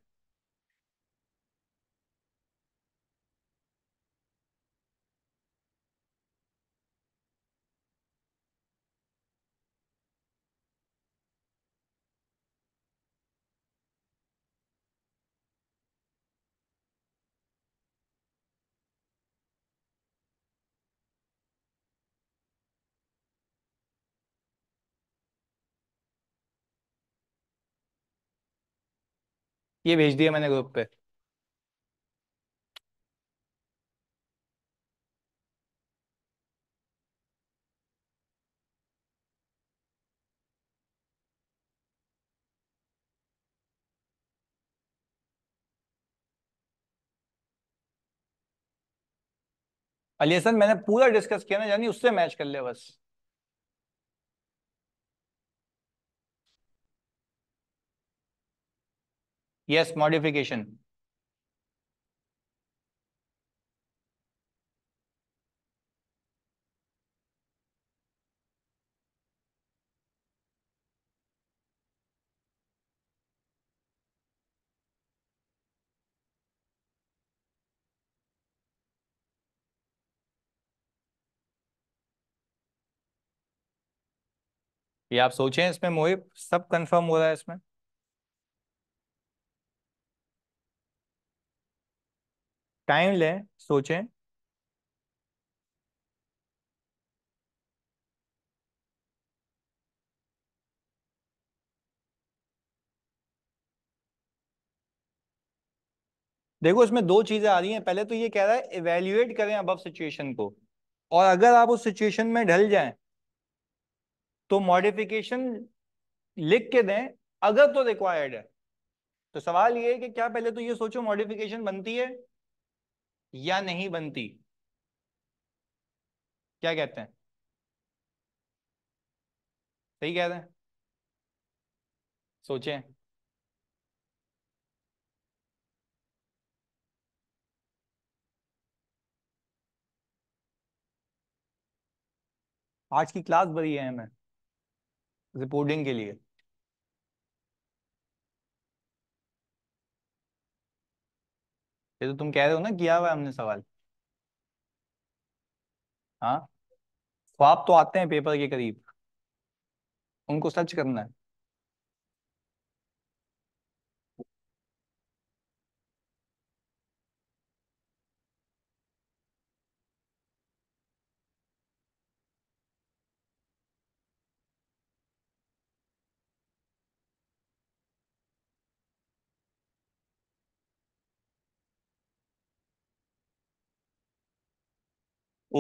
ये भेज दिया मैंने ग्रुप पे अलिया सर मैंने पूरा डिस्कस किया ना यानी उससे मैच कर ले बस yes modification ये आप सोचें इसमें मोहिब सब कंफर्म हो रहा है इसमें टाइम लें सोचें देखो इसमें दो चीजें आ रही हैं पहले तो ये कह रहा है इवेल्युएट करें अब सिचुएशन को और अगर आप उस सिचुएशन में ढल जाएं तो मॉडिफिकेशन लिख के दें अगर तो रिक्वायर्ड है तो सवाल ये है कि क्या पहले तो ये सोचो मॉडिफिकेशन बनती है या नहीं बनती क्या कहते हैं सही कहते हैं सोचें आज की क्लास बड़ी है मैं रिपोर्टिंग के लिए ये तो तुम कह रहे हो ना किया हुआ है हमने सवाल हाँ ख्वाब तो आते हैं पेपर के करीब उनको सच करना है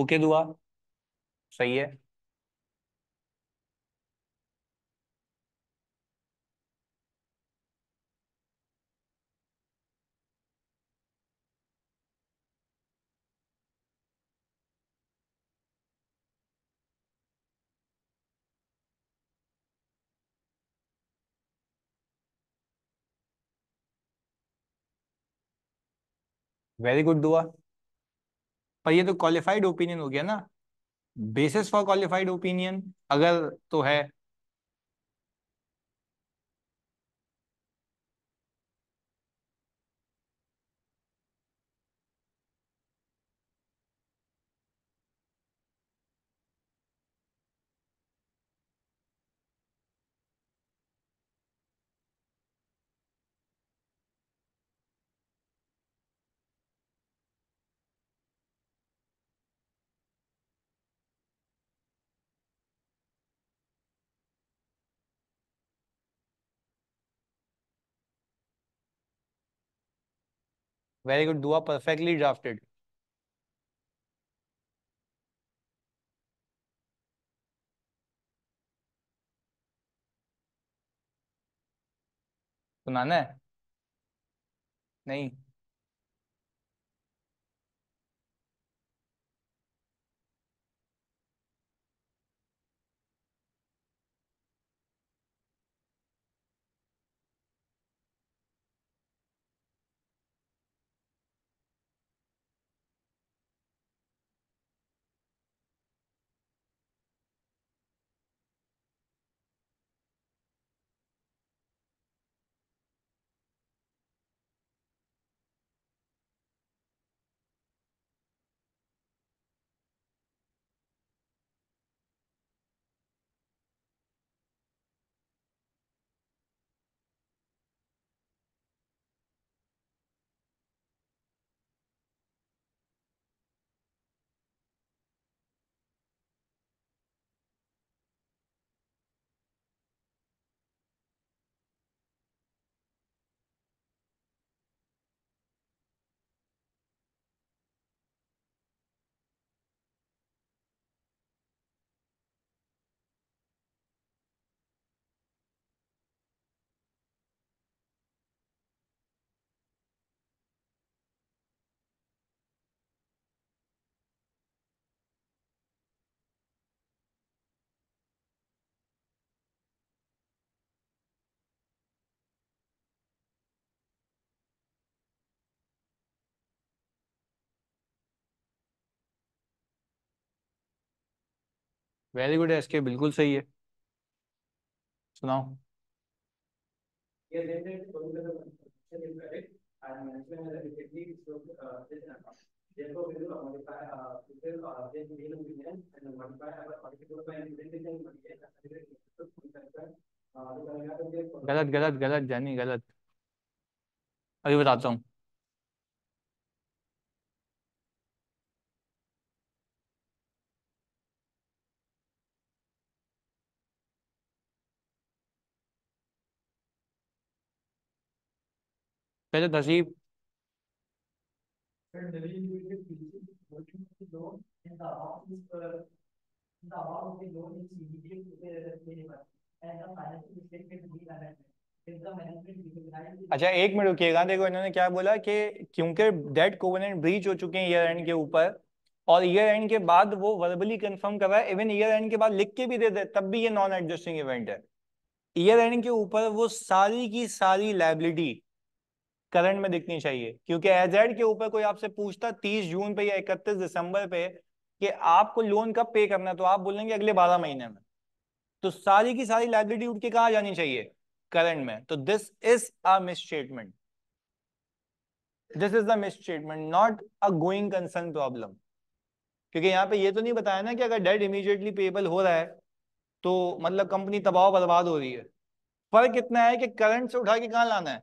ओके दुआ सही है वेरी गुड दुआ पर ये तो क्वालिफाइड ओपिनियन हो गया ना बेसिस फॉर क्वालिफाइड ओपिनियन अगर तो है वेरी गुड दुआ परफेक्टली ड्राफ्टेड सुनाना है नहीं वेरी गुड एस के बिल्कुल सही है सुनाओ गलत गलत गलत जानी गलत अभी बताता हूँ पहले नजीब अच्छा एक मिनट रुकिएगा देखो इन्होंने क्या बोला कि क्योंकि डेट कोवेनेंट ब्रीच हो चुके हैं ईयर एंड के ऊपर और ईयर एंड के बाद वो वर्बली कंफर्म कर रहा है इवन ईयर एंड के बाद लिख के भी दे दे तब भी ये नॉन एडजस्टिंग इवेंट है ईयर एंड के ऊपर वो सारी की सारी लाइबिलिटी करंट में दिखनी चाहिए क्योंकि एजेड के ऊपर कोई आपसे पूछता तीस जून पे या इकतीस दिसंबर पे कि आपको लोन कब पे करना है तो आप बोलेंगे अगले बारह महीने में तो सारी की सारी लाइबिलिटी उठ के कहा जानी चाहिए करंट में तो this is a this is the statement not a going concern problem क्योंकि यहाँ पे ये तो नहीं बताया ना कि अगर डेट इमीजिएटली पेबल हो रहा है तो मतलब कंपनी तबाह बर्बाद हो रही है फर्क इतना है कि करंट से उठा के कहाँ लाना है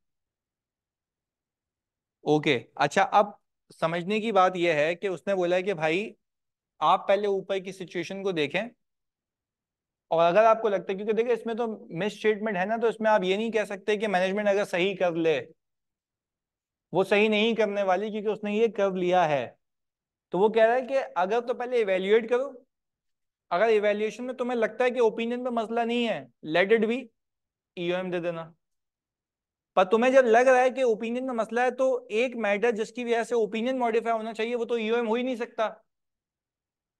ओके अच्छा अब समझने की बात यह है कि उसने बोला है कि भाई आप पहले ऊपर की सिचुएशन को देखें और अगर आपको लगता है क्योंकि देखिए इसमें तो मिस स्टेटमेंट है ना तो इसमें आप ये नहीं कह सकते कि मैनेजमेंट अगर सही कर ले वो सही नहीं करने वाली क्योंकि उसने ये कर लिया है तो वो कह रहा है कि अगर तो पहले इवेल्युएट करो अगर इवेल्युएशन में तुम्हें लगता है कि ओपिनियन में मसला नहीं है let it be E O देना पर तुम्हें जब लग रहा है कि ओपिनियन में मसला है तो एक मैटर जिसकी वजह से ओपिनियन मॉडिफाई होना चाहिए वो तो यूएम e हो ही नहीं सकता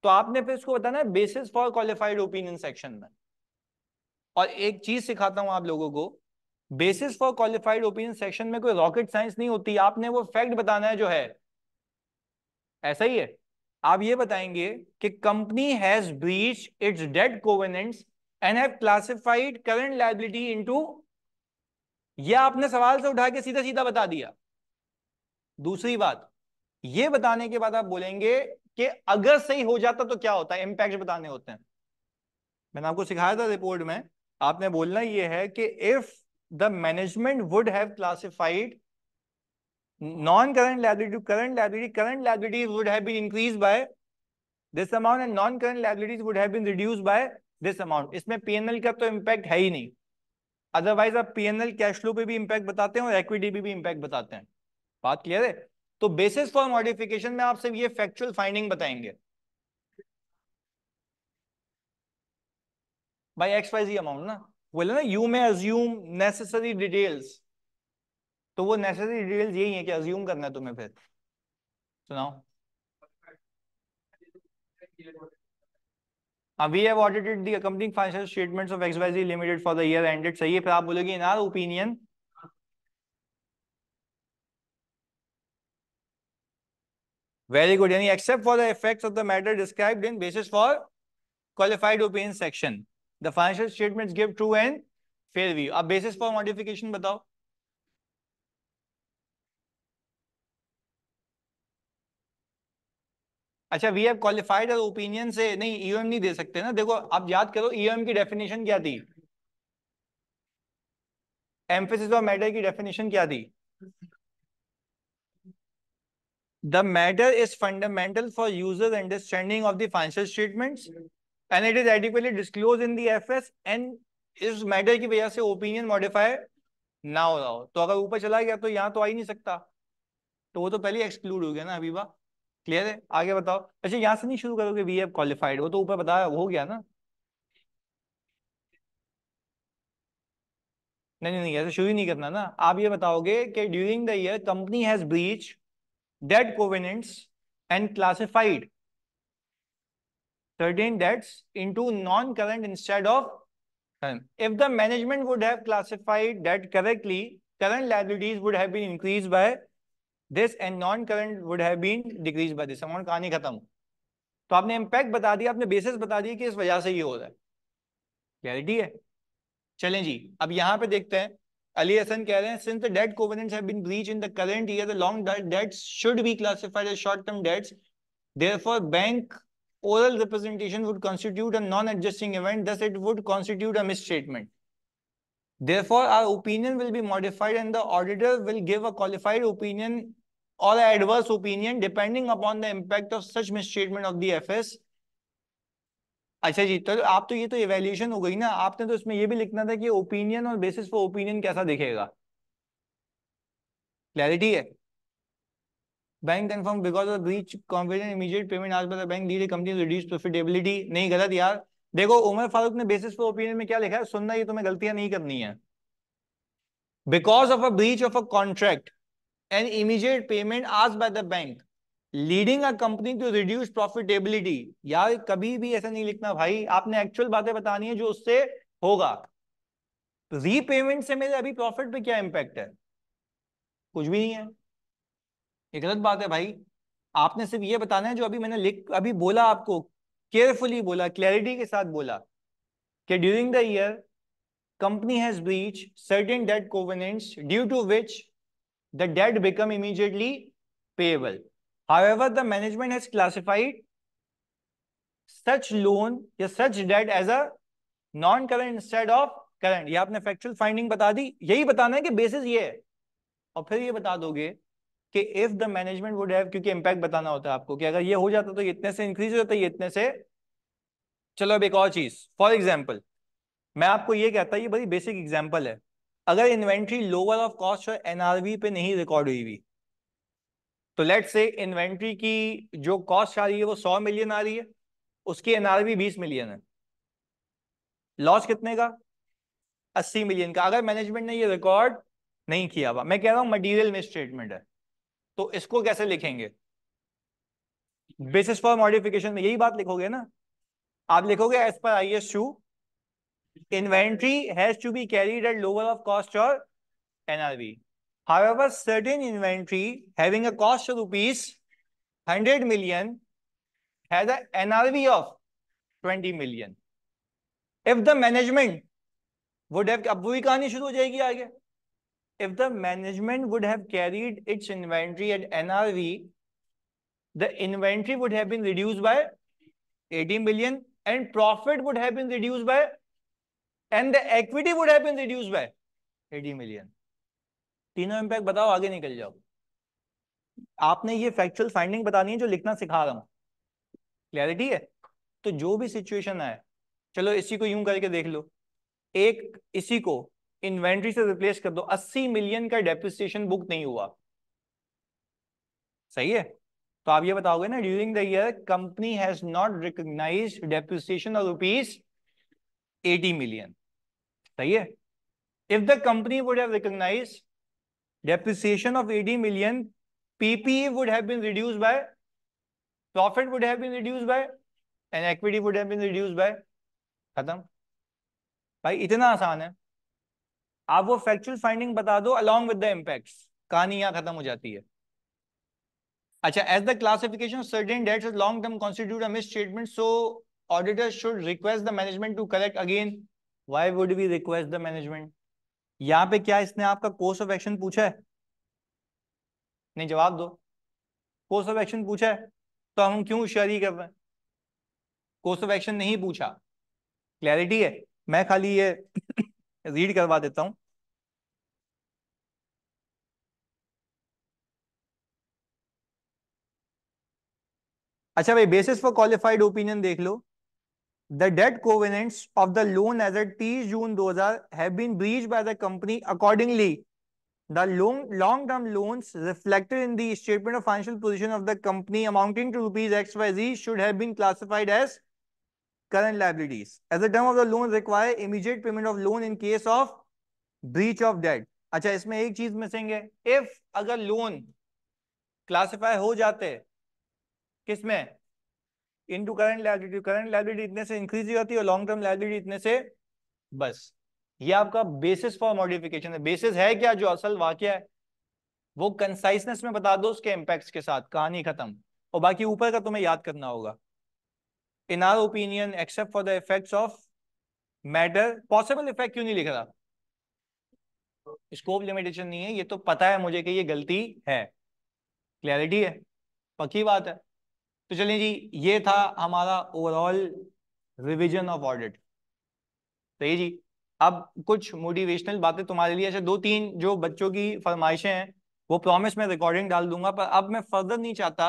तो आपने फिर उसको बताना basis for qualified opinion section में और एक चीज सिखाता हूं आप लोगों को basis for qualified opinion section में कोई रॉकेट साइंस नहीं होती आपने वो फैक्ट बताना है जो है ऐसा ही है आप ये बताएंगे कि company has breach its debt covenants and have classified current liability into यह आपने सवाल से उठा के सीधा सीधा बता दिया दूसरी बात यह बताने के बाद आप बोलेंगे कि अगर सही हो जाता तो क्या होता है इंपैक्ट बताने होते हैं मैंने आपको सिखाया था रिपोर्ट में आपने बोलना यह है कि if the management would have classified non current library current library current library would have been increase by this amount and non current libraries would have been reduce by this amount इसमें PNL का तो impact है ही नहीं otherwise आप PNL cash flow पे भी impact बताते हैं और एक्विटी पे भी इम्पैक्ट बताते हैं बात क्लियर है तो बेसिस फॉर मॉडिफिकेशन में आप सिर्फ ये फैक्चुअल फाइंडिंग बताएंगे by X Y Z amount ना बोले ना यू में अज्यूम नेसेसरी डिटेल्स तो वो नेसेसरी डिटेल्स यही है कि अज्यूम करना है तुम्हें फिर सुनाओ Uh, we have audited the accompanying financial statements of XYZ Limited for the year ended. सही है फिर आप बोलोगे in our opinion Very good. Yani except for the effects of the matter described in basis for qualified opinion section, the financial statements give true and fair view. अब basis for modification बताओ. अच्छा we have qualified opinion से नहीं EOM e नहीं दे सकते ना देखो आप याद करो ईओएम e की डेफिनेशन क्या थी एम्फेसिस ऑफ मैटर की डेफिनेशन क्या थी the matter is fundamental for users understanding of the financial statements and it is adequately disclosed in the fs and इस मैटर की वजह से ओपिनियन मॉडिफाई ना हो रहा हो तो अगर ऊपर चला गया तो यहां तो आ ही नहीं सकता तो वो तो पहले एक्सक्लूड हो गया ना अभी बा क्लियर है आगे बताओ अच्छा यहां से नहीं शुरू करोगे वी एफ क्वालिफाइड वो तो ऊपर बताया हो गया ना नहीं नहीं ऐसे शुरू ही नहीं करना ना आप ये बताओगे कि during the year company has breach debt covenants and classified thirteen debts into non current instead of if the management would have classified debt correctly current liabilities would have been increase by this and non current would have been decrease by this amount कहानी खत्म तो आपने impact बता दिया आपने basis बता दिया कि इस वजह से ये हो रहा है क्लैरिटी है चलें जी अब यहाँ पे देखते हैं अली हसन कह रहे हैं since the debt covenants have been breach in the current year the long debts should be classified as short term debts therefore bank oral representation would constitute a non adjusting event thus it would constitute a misstatement therefore our opinion will be modified and the auditor will give a qualified opinion or the adverse opinion depending upon the impact of such misstatement of the FS. अच्छा जी तो आप तो ये तो evaluation हो गई ना आपने तो इसमें ये भी लिखना था कि ओपिनियन और बेसिस फॉर ओपिनियन कैसा दिखेगा क्लैरिटी है bank confirm because of reach confident immediate payment आज बता bank did company reduce profitability नहीं गलत यार देखो उमर फारूक ने बेसिस फॉर ओपिनियन में क्या लिखा है सुनना ये तुम्हें गलतियां नहीं करनी है because of a breach of a contract an immediate payment asked by the bank leading a company to reduce profitability या कभी भी ऐसा नहीं लिखना भाई आपने एक्चुअल बातें बतानी है जो उससे होगा रीपेमेंट से मेरे अभी प्रॉफिट पे क्या इम्पैक्ट है कुछ भी नहीं है ये गलत बात है भाई आपने सिर्फ ये बताना है जो अभी मैंने लिख अभी बोला आपको केयरफुली बोला क्लैरिटी के साथ बोला कि during the year company has breach certain debt covenants due to which the debt become immediately payable. However, the management has classified such loan या such debt as a non-current instead of current. ये आपने factual finding बता दी यही बताना है कि basis ये है और फिर ये बता दोगे कि if the management would have क्योंकि इम्पैक्ट बताना होता है आपको कि अगर ये हो जाता तो इतने से इंक्रीज हो जाता ये इतने से चलो अब एक और चीज फॉर एग्जाम्पल मैं आपको ये कहता ये बड़ी बेसिक एग्जाम्पल है अगर इन्वेंट्री लोअर ऑफ कॉस्ट और एनआरवी पे नहीं रिकॉर्ड हुई हुई तो लेट से इन्वेंट्री की जो कॉस्ट आ रही है वो सौ मिलियन आ रही है उसकी एनआरवी बीस मिलियन है लॉस कितने का अस्सी मिलियन का अगर मैनेजमेंट ने ये रिकॉर्ड नहीं किया हुआ मैं कह रहा हूं मटीरियल मिस स्टेटमेंट है तो इसको कैसे लिखेंगे बेसिस फॉर मॉडिफिकेशन में यही बात लिखोगे ना आप लिखोगे एज पर आई एस शू Inventory has to be carried at lower of cost or NRV. However, certain inventory having a cost of rupees 100 million has an NRV of 20 million. If the management would have, abhi वही कहानी शुरू हो जाएगी If the management would have carried its inventory at NRV, the inventory would have been reduced by eighteen million, and profit would have been reduced by and the equity would have been reduce by 80 million तीनों impact बताओ आगे निकल जाओ आपने ये factual finding बतानी है जो लिखना सिखा रहा हूं क्लैरिटी है तो जो भी सिचुएशन आए चलो इसी को यूं करके देख लो एक इसी को इन्वेंट्री से रिप्लेस कर दो 80 मिलियन का डेप्रिसिएशन बुक नहीं हुआ सही है तो आप ये बताओगे ना during the year company has not recognize depreciation of rupees 80 million सही है if the company would have recognize depreciation of 80 million PPE would have been reduce by profit would have been reduce by and equity would have been reduce by खत्म भाई इतना आसान है आप वो factual finding बता दो अलोंग विद द इंपैक्ट्स कहानी यहां खत्म हो जाती है अच्छा as the classification certain debts long term constitute a misstatement so auditors should request the management to correct again why would we request the management यहाँ पे क्या इसने आपका कोर्स ऑफ एक्शन पूछा है नहीं जवाब दो कोर्स ऑफ एक्शन पूछा है तो हम क्यों ही कर रहे हैं कोर्स ऑफ एक्शन नहीं पूछा क्लैरिटी है मैं खाली ये रीड करवा देता हूं अच्छा भाई बेसिस फॉर क्वालिफाइड ओपिनियन देख लो the debt covenants of the loan as at 30 June 2000 have been breached by the company. Accordingly, the long long term loans reflected in the statement of financial position of the company amounting to rupees XYZ should have been classified as current liabilities. As the term of the loan require immediate payment of loan in case of breach of debt. अच्छा इसमें एक चीज missing है if अगर loan classify हो जाते किसमें into current liability current liability इतने से इंक्रीज ही होती है और लॉन्ग टर्म लाइबिलिटी इतने से बस ये आपका बेसिस फॉर मॉडिफिकेशन है बेसिस है क्या जो असल वाक्य है वो कंसाइसनेस में बता दो उसके इम्पैक्ट के साथ कहानी खत्म और बाकी ऊपर का तुम्हें याद करना होगा in our opinion except for the effects of matter possible effect क्यों नहीं लिख रहा स्कोप लिमिटेशन नहीं है ये तो पता है मुझे कि ये गलती है क्लैरिटी है पक्की बात है तो चलिए जी ये था हमारा ओवरऑल रिवीजन ऑफ ऑडिट सही जी अब कुछ मोटिवेशनल बातें तुम्हारे लिए अच्छा दो तीन जो बच्चों की फरमाइशें हैं वो प्रॉमिस मैं रिकॉर्डिंग डाल दूंगा पर अब मैं फर्दर नहीं चाहता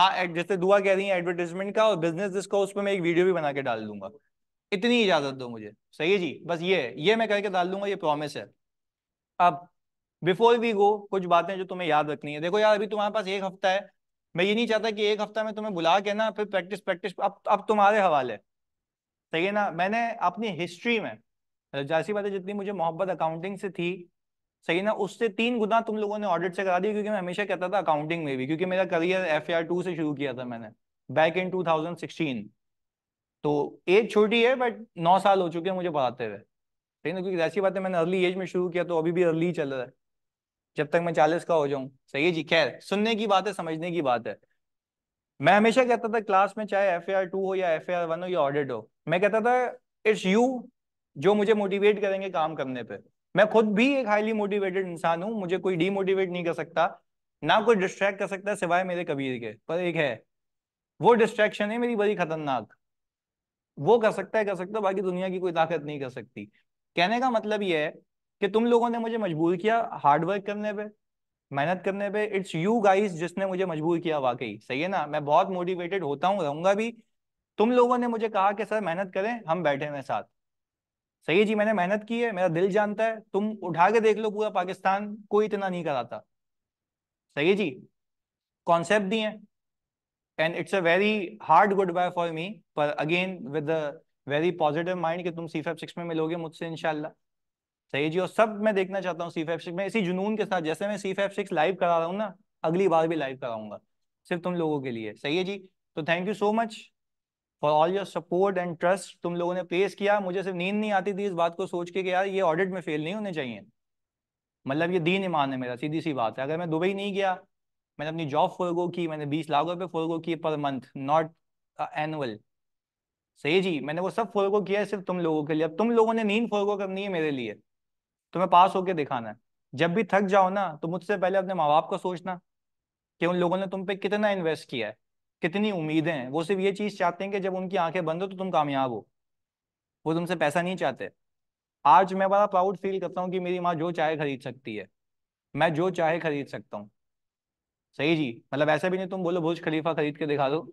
हाँ जैसे दुआ कह रही है एडवर्टीजमेंट का और बिजनेस उस पर मैं एक वीडियो भी बना के डाल दूंगा इतनी इजाजत दो मुझे सही है जी बस ये ये मैं करके डाल दूंगा ये प्रॉमिस है अब बिफोर वी गो कुछ बातें जो तुम्हें याद रखनी है देखो यार अभी तुम्हारे पास एक हफ्ता है मैं ये नहीं चाहता कि एक हफ्ता में तुम्हें बुला के ना फिर प्रैक्टिस प्रैक्टिस अब अब तुम्हारे हवाले सही है ना मैंने अपनी हिस्ट्री में जैसी बात है जितनी मुझे मोहब्बत अकाउंटिंग से थी सही ना उससे तीन गुना तुम लोगों ने ऑडिट से करा दिया क्योंकि मैं हमेशा कहता था अकाउंटिंग में भी क्योंकि मेरा करियर एफ टू से शुरू किया था मैंने बैक इन 2016 तो एज छोटी है बट नौ साल हो चुके हैं मुझे पढ़ाते हुए सही ना क्योंकि ऐसी बात है मैंने अर्ली एज में शुरू किया तो अभी भी अर्ली चल रहा है जब तक मैं चालीस का हो जाऊं सही है जी खैर सुनने की बात है समझने की बात है मैं हमेशा कहता था क्लास में चाहे एफ आर टू हो या एफ आर वन हो या ऑडिट हो मैं कहता था इट्स यू जो मुझे मोटिवेट करेंगे काम करने पे मैं खुद भी एक हाईली मोटिवेटेड इंसान हूँ मुझे कोई डीमोटिवेट नहीं कर सकता ना कोई डिस्ट्रैक्ट कर सकता सिवाय मेरे कबीर के पर एक है वो डिस्ट्रैक्शन है मेरी बड़ी खतरनाक वो कर सकता है कर सकता बाकी दुनिया की कोई ताकत नहीं कर सकती कहने का मतलब यह है कि तुम लोगों ने मुझे मजबूर किया हार्डवर्क करने पे मेहनत करने पे इट्स यू गाइस जिसने मुझे मजबूर किया वाकई सही है ना मैं बहुत मोटिवेटेड होता हूँ रहूंगा भी तुम लोगों ने मुझे कहा कि सर मेहनत करें हम बैठे हैं साथ सही है जी मैंने मेहनत की है मेरा दिल जानता है तुम उठा के देख लो पूरा पाकिस्तान कोई इतना नहीं कराता सही है जी कॉन्सेप्ट दिए and it's a very hard goodbye for me पर again with very positive mind कि तुम सी फाइव सिक्स में मिलोगे मुझसे इनशाला सही जी और सब मैं देखना चाहता हूँ सी फाइव सिक्स में इसी जुनून के साथ जैसे मैं सी फाइव सिक्स लाइव करा रहा हूँ ना अगली बार भी लाइव कराऊंगा सिर्फ तुम लोगों के लिए सही है जी तो thank you so much for all your support and trust तुम लोगों ने प्लेस किया मुझे सिर्फ नींद नहीं आती थी इस बात को सोच के कि यार ये ऑडिट में फेल नहीं होने चाहिए मतलब ये दीन ईमान है मेरा सीधी सी बात है अगर मैं दुबई नहीं गया मैंने अपनी जॉब फोलगो की मैंने बीस लाख रुपये फोलगो किए पर मंथ नॉट एनुअल सही जी मैंने वो सब फोलगो किया है सिर्फ तुम लोगों के लिए अब तुम लोगों ने नींद फोलगो करनी है मेरे लिए तुम्हें पास होके दिखाना है जब भी थक जाओ ना तो मुझसे पहले अपने माँ बाप को सोचना कि उन लोगों ने तुम पे कितना इन्वेस्ट किया है कितनी उम्मीदें हैं वो सिर्फ ये चीज चाहते हैं कि जब उनकी आंखें बंद हो तो तुम कामयाब हो वो तुमसे पैसा नहीं चाहते आज मैं बड़ा प्राउड फील करता हूँ कि मेरी माँ जो चाहे खरीद सकती है मैं जो चाहे खरीद सकता हूँ सही जी मतलब ऐसा भी नहीं तुम बोलो भुज खलीफा खरीद के दिखा दो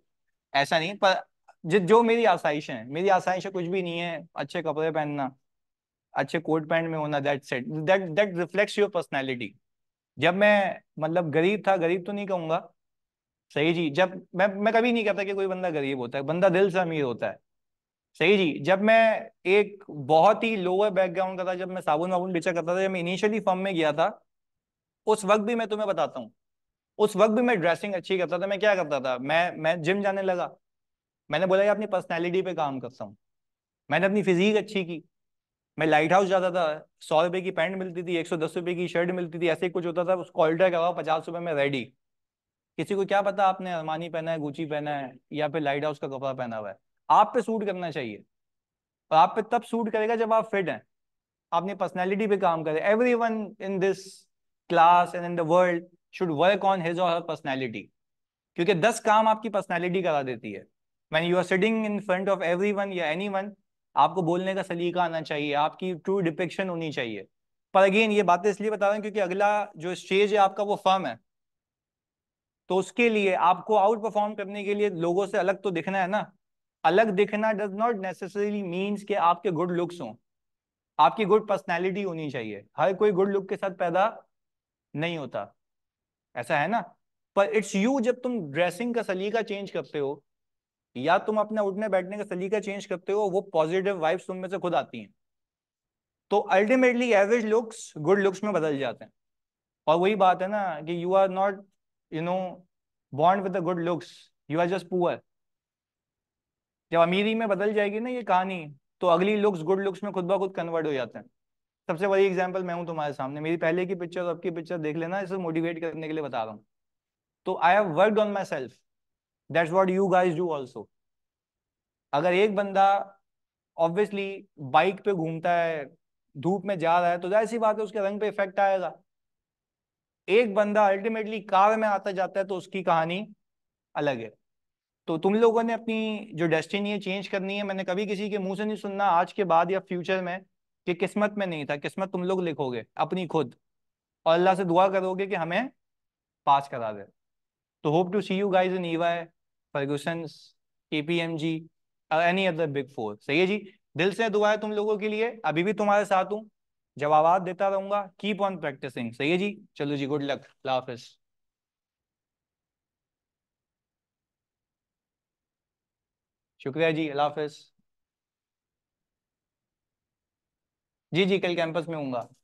ऐसा नहीं पर जो मेरी आसाइश है मेरी आसाइश कुछ भी नहीं है अच्छे कपड़े पहनना अच्छे कोट पैंट में होना that set that that reflects your personality जब मैं मतलब गरीब था गरीब तो नहीं कहूँगा सही जी जब मैं मैं कभी नहीं कहता कि कोई बंदा गरीब होता है बंदा दिल से अमीर होता है सही जी जब मैं एक बहुत ही लोअर बैकग्राउंड का था जब मैं साबुन वाबुन बेचा करता था जब मैं इनिशियली फॉर्म में गया था उस वक्त भी मैं तुम्हें बताता हूँ उस वक्त भी मैं ड्रेसिंग अच्छी करता था मैं क्या करता था मैं मैं जिम जाने लगा मैंने बोला कि अपनी पर्सनैलिटी पर काम करता हूँ मैंने अपनी फिजीक अच्छी की मैं लाइट हाउस जाता था सौ रुपए की पैंट मिलती थी एक सौ दस रुपए की शर्ट मिलती थी ऐसे ही कुछ होता था उसको ऑल्टर करवाओ पचास रुपए में रेडी किसी को क्या पता आपने अरमानी पहना है गुची पहना है या फिर लाइट हाउस का कपड़ा पहना हुआ है आप पे सूट करना चाहिए और आप पे तब सूट करेगा जब आप फिट हैं आपने पर्सनैलिटी पे काम करे everyone in this class and in the world should work on his और हर पर्सनैलिटी क्योंकि दस काम आपकी पर्सनैलिटी करा देती है when you are sitting in front of everyone या एनी वन आपको बोलने का सलीका आना चाहिए आपकी ट्रू डिपिक्शन होनी चाहिए पर अगेन ये बातें इसलिए बता रहा हूँ क्योंकि अगला जो स्टेज है आपका वो फर्म है तो उसके लिए आपको आउट परफॉर्म करने के लिए लोगों से अलग तो दिखना है ना अलग दिखना डज नॉट नेसेसरी मीन्स के आपके गुड लुक्स हों आपकी गुड पर्सनैलिटी होनी चाहिए हर कोई गुड लुक के साथ पैदा नहीं होता ऐसा है ना पर इट्स यू जब तुम ड्रेसिंग का सलीका चेंज करते हो या तुम अपने उठने बैठने का सलीका चेंज करते हो वो पॉजिटिव वाइब्स तुम में से खुद आती हैं तो ultimately average looks good looks में बदल जाते हैं और वही बात है ना कि you are not you know bond with good looks you are just poor जब अमीरी में बदल जाएगी ना ये कहानी तो अगली लुक्स गुड लुक्स में खुद ब खुद कन्वर्ट हो जाते हैं सबसे बड़ी एग्जाम्पल मैं हूँ तुम्हारे सामने मेरी पहले की पिक्चर और अब की पिक्चर देख लेना इसे मोटिवेट करने के लिए बता रहा हूँ तो I have worked on myself that's what you guys do also अगर एक बंदा ऑब्वियसली बाइक पे घूमता है धूप में जा रहा है तो जाहिर सी बात है उसके रंग पे इफेक्ट आएगा एक बंदा अल्टीमेटली कार में आता जाता है तो उसकी कहानी अलग है तो तुम लोगों ने अपनी जो डेस्टिनी है चेंज करनी है मैंने कभी किसी के मुंह से नहीं सुनना आज के बाद या फ्यूचर में कि किस्मत में नहीं था किस्मत तुम लोग लिखोगे अपनी खुद और अल्लाह से दुआ करोगे कि हमें पास करा दे तो hope to see you guys in EY Ferguson KPMG any other big four सही है जी दिल से दुआ है तुम लोगों के लिए अभी भी तुम्हारे साथ हूँ जवाब देता रहूंगा कीप ऑन प्रैक्टिसिंग सही है जी चलो जी गुड लक हाफिज़ शुक्रिया जी अल्लाह हाफिज़ जी जी कल कैंपस में हूँगा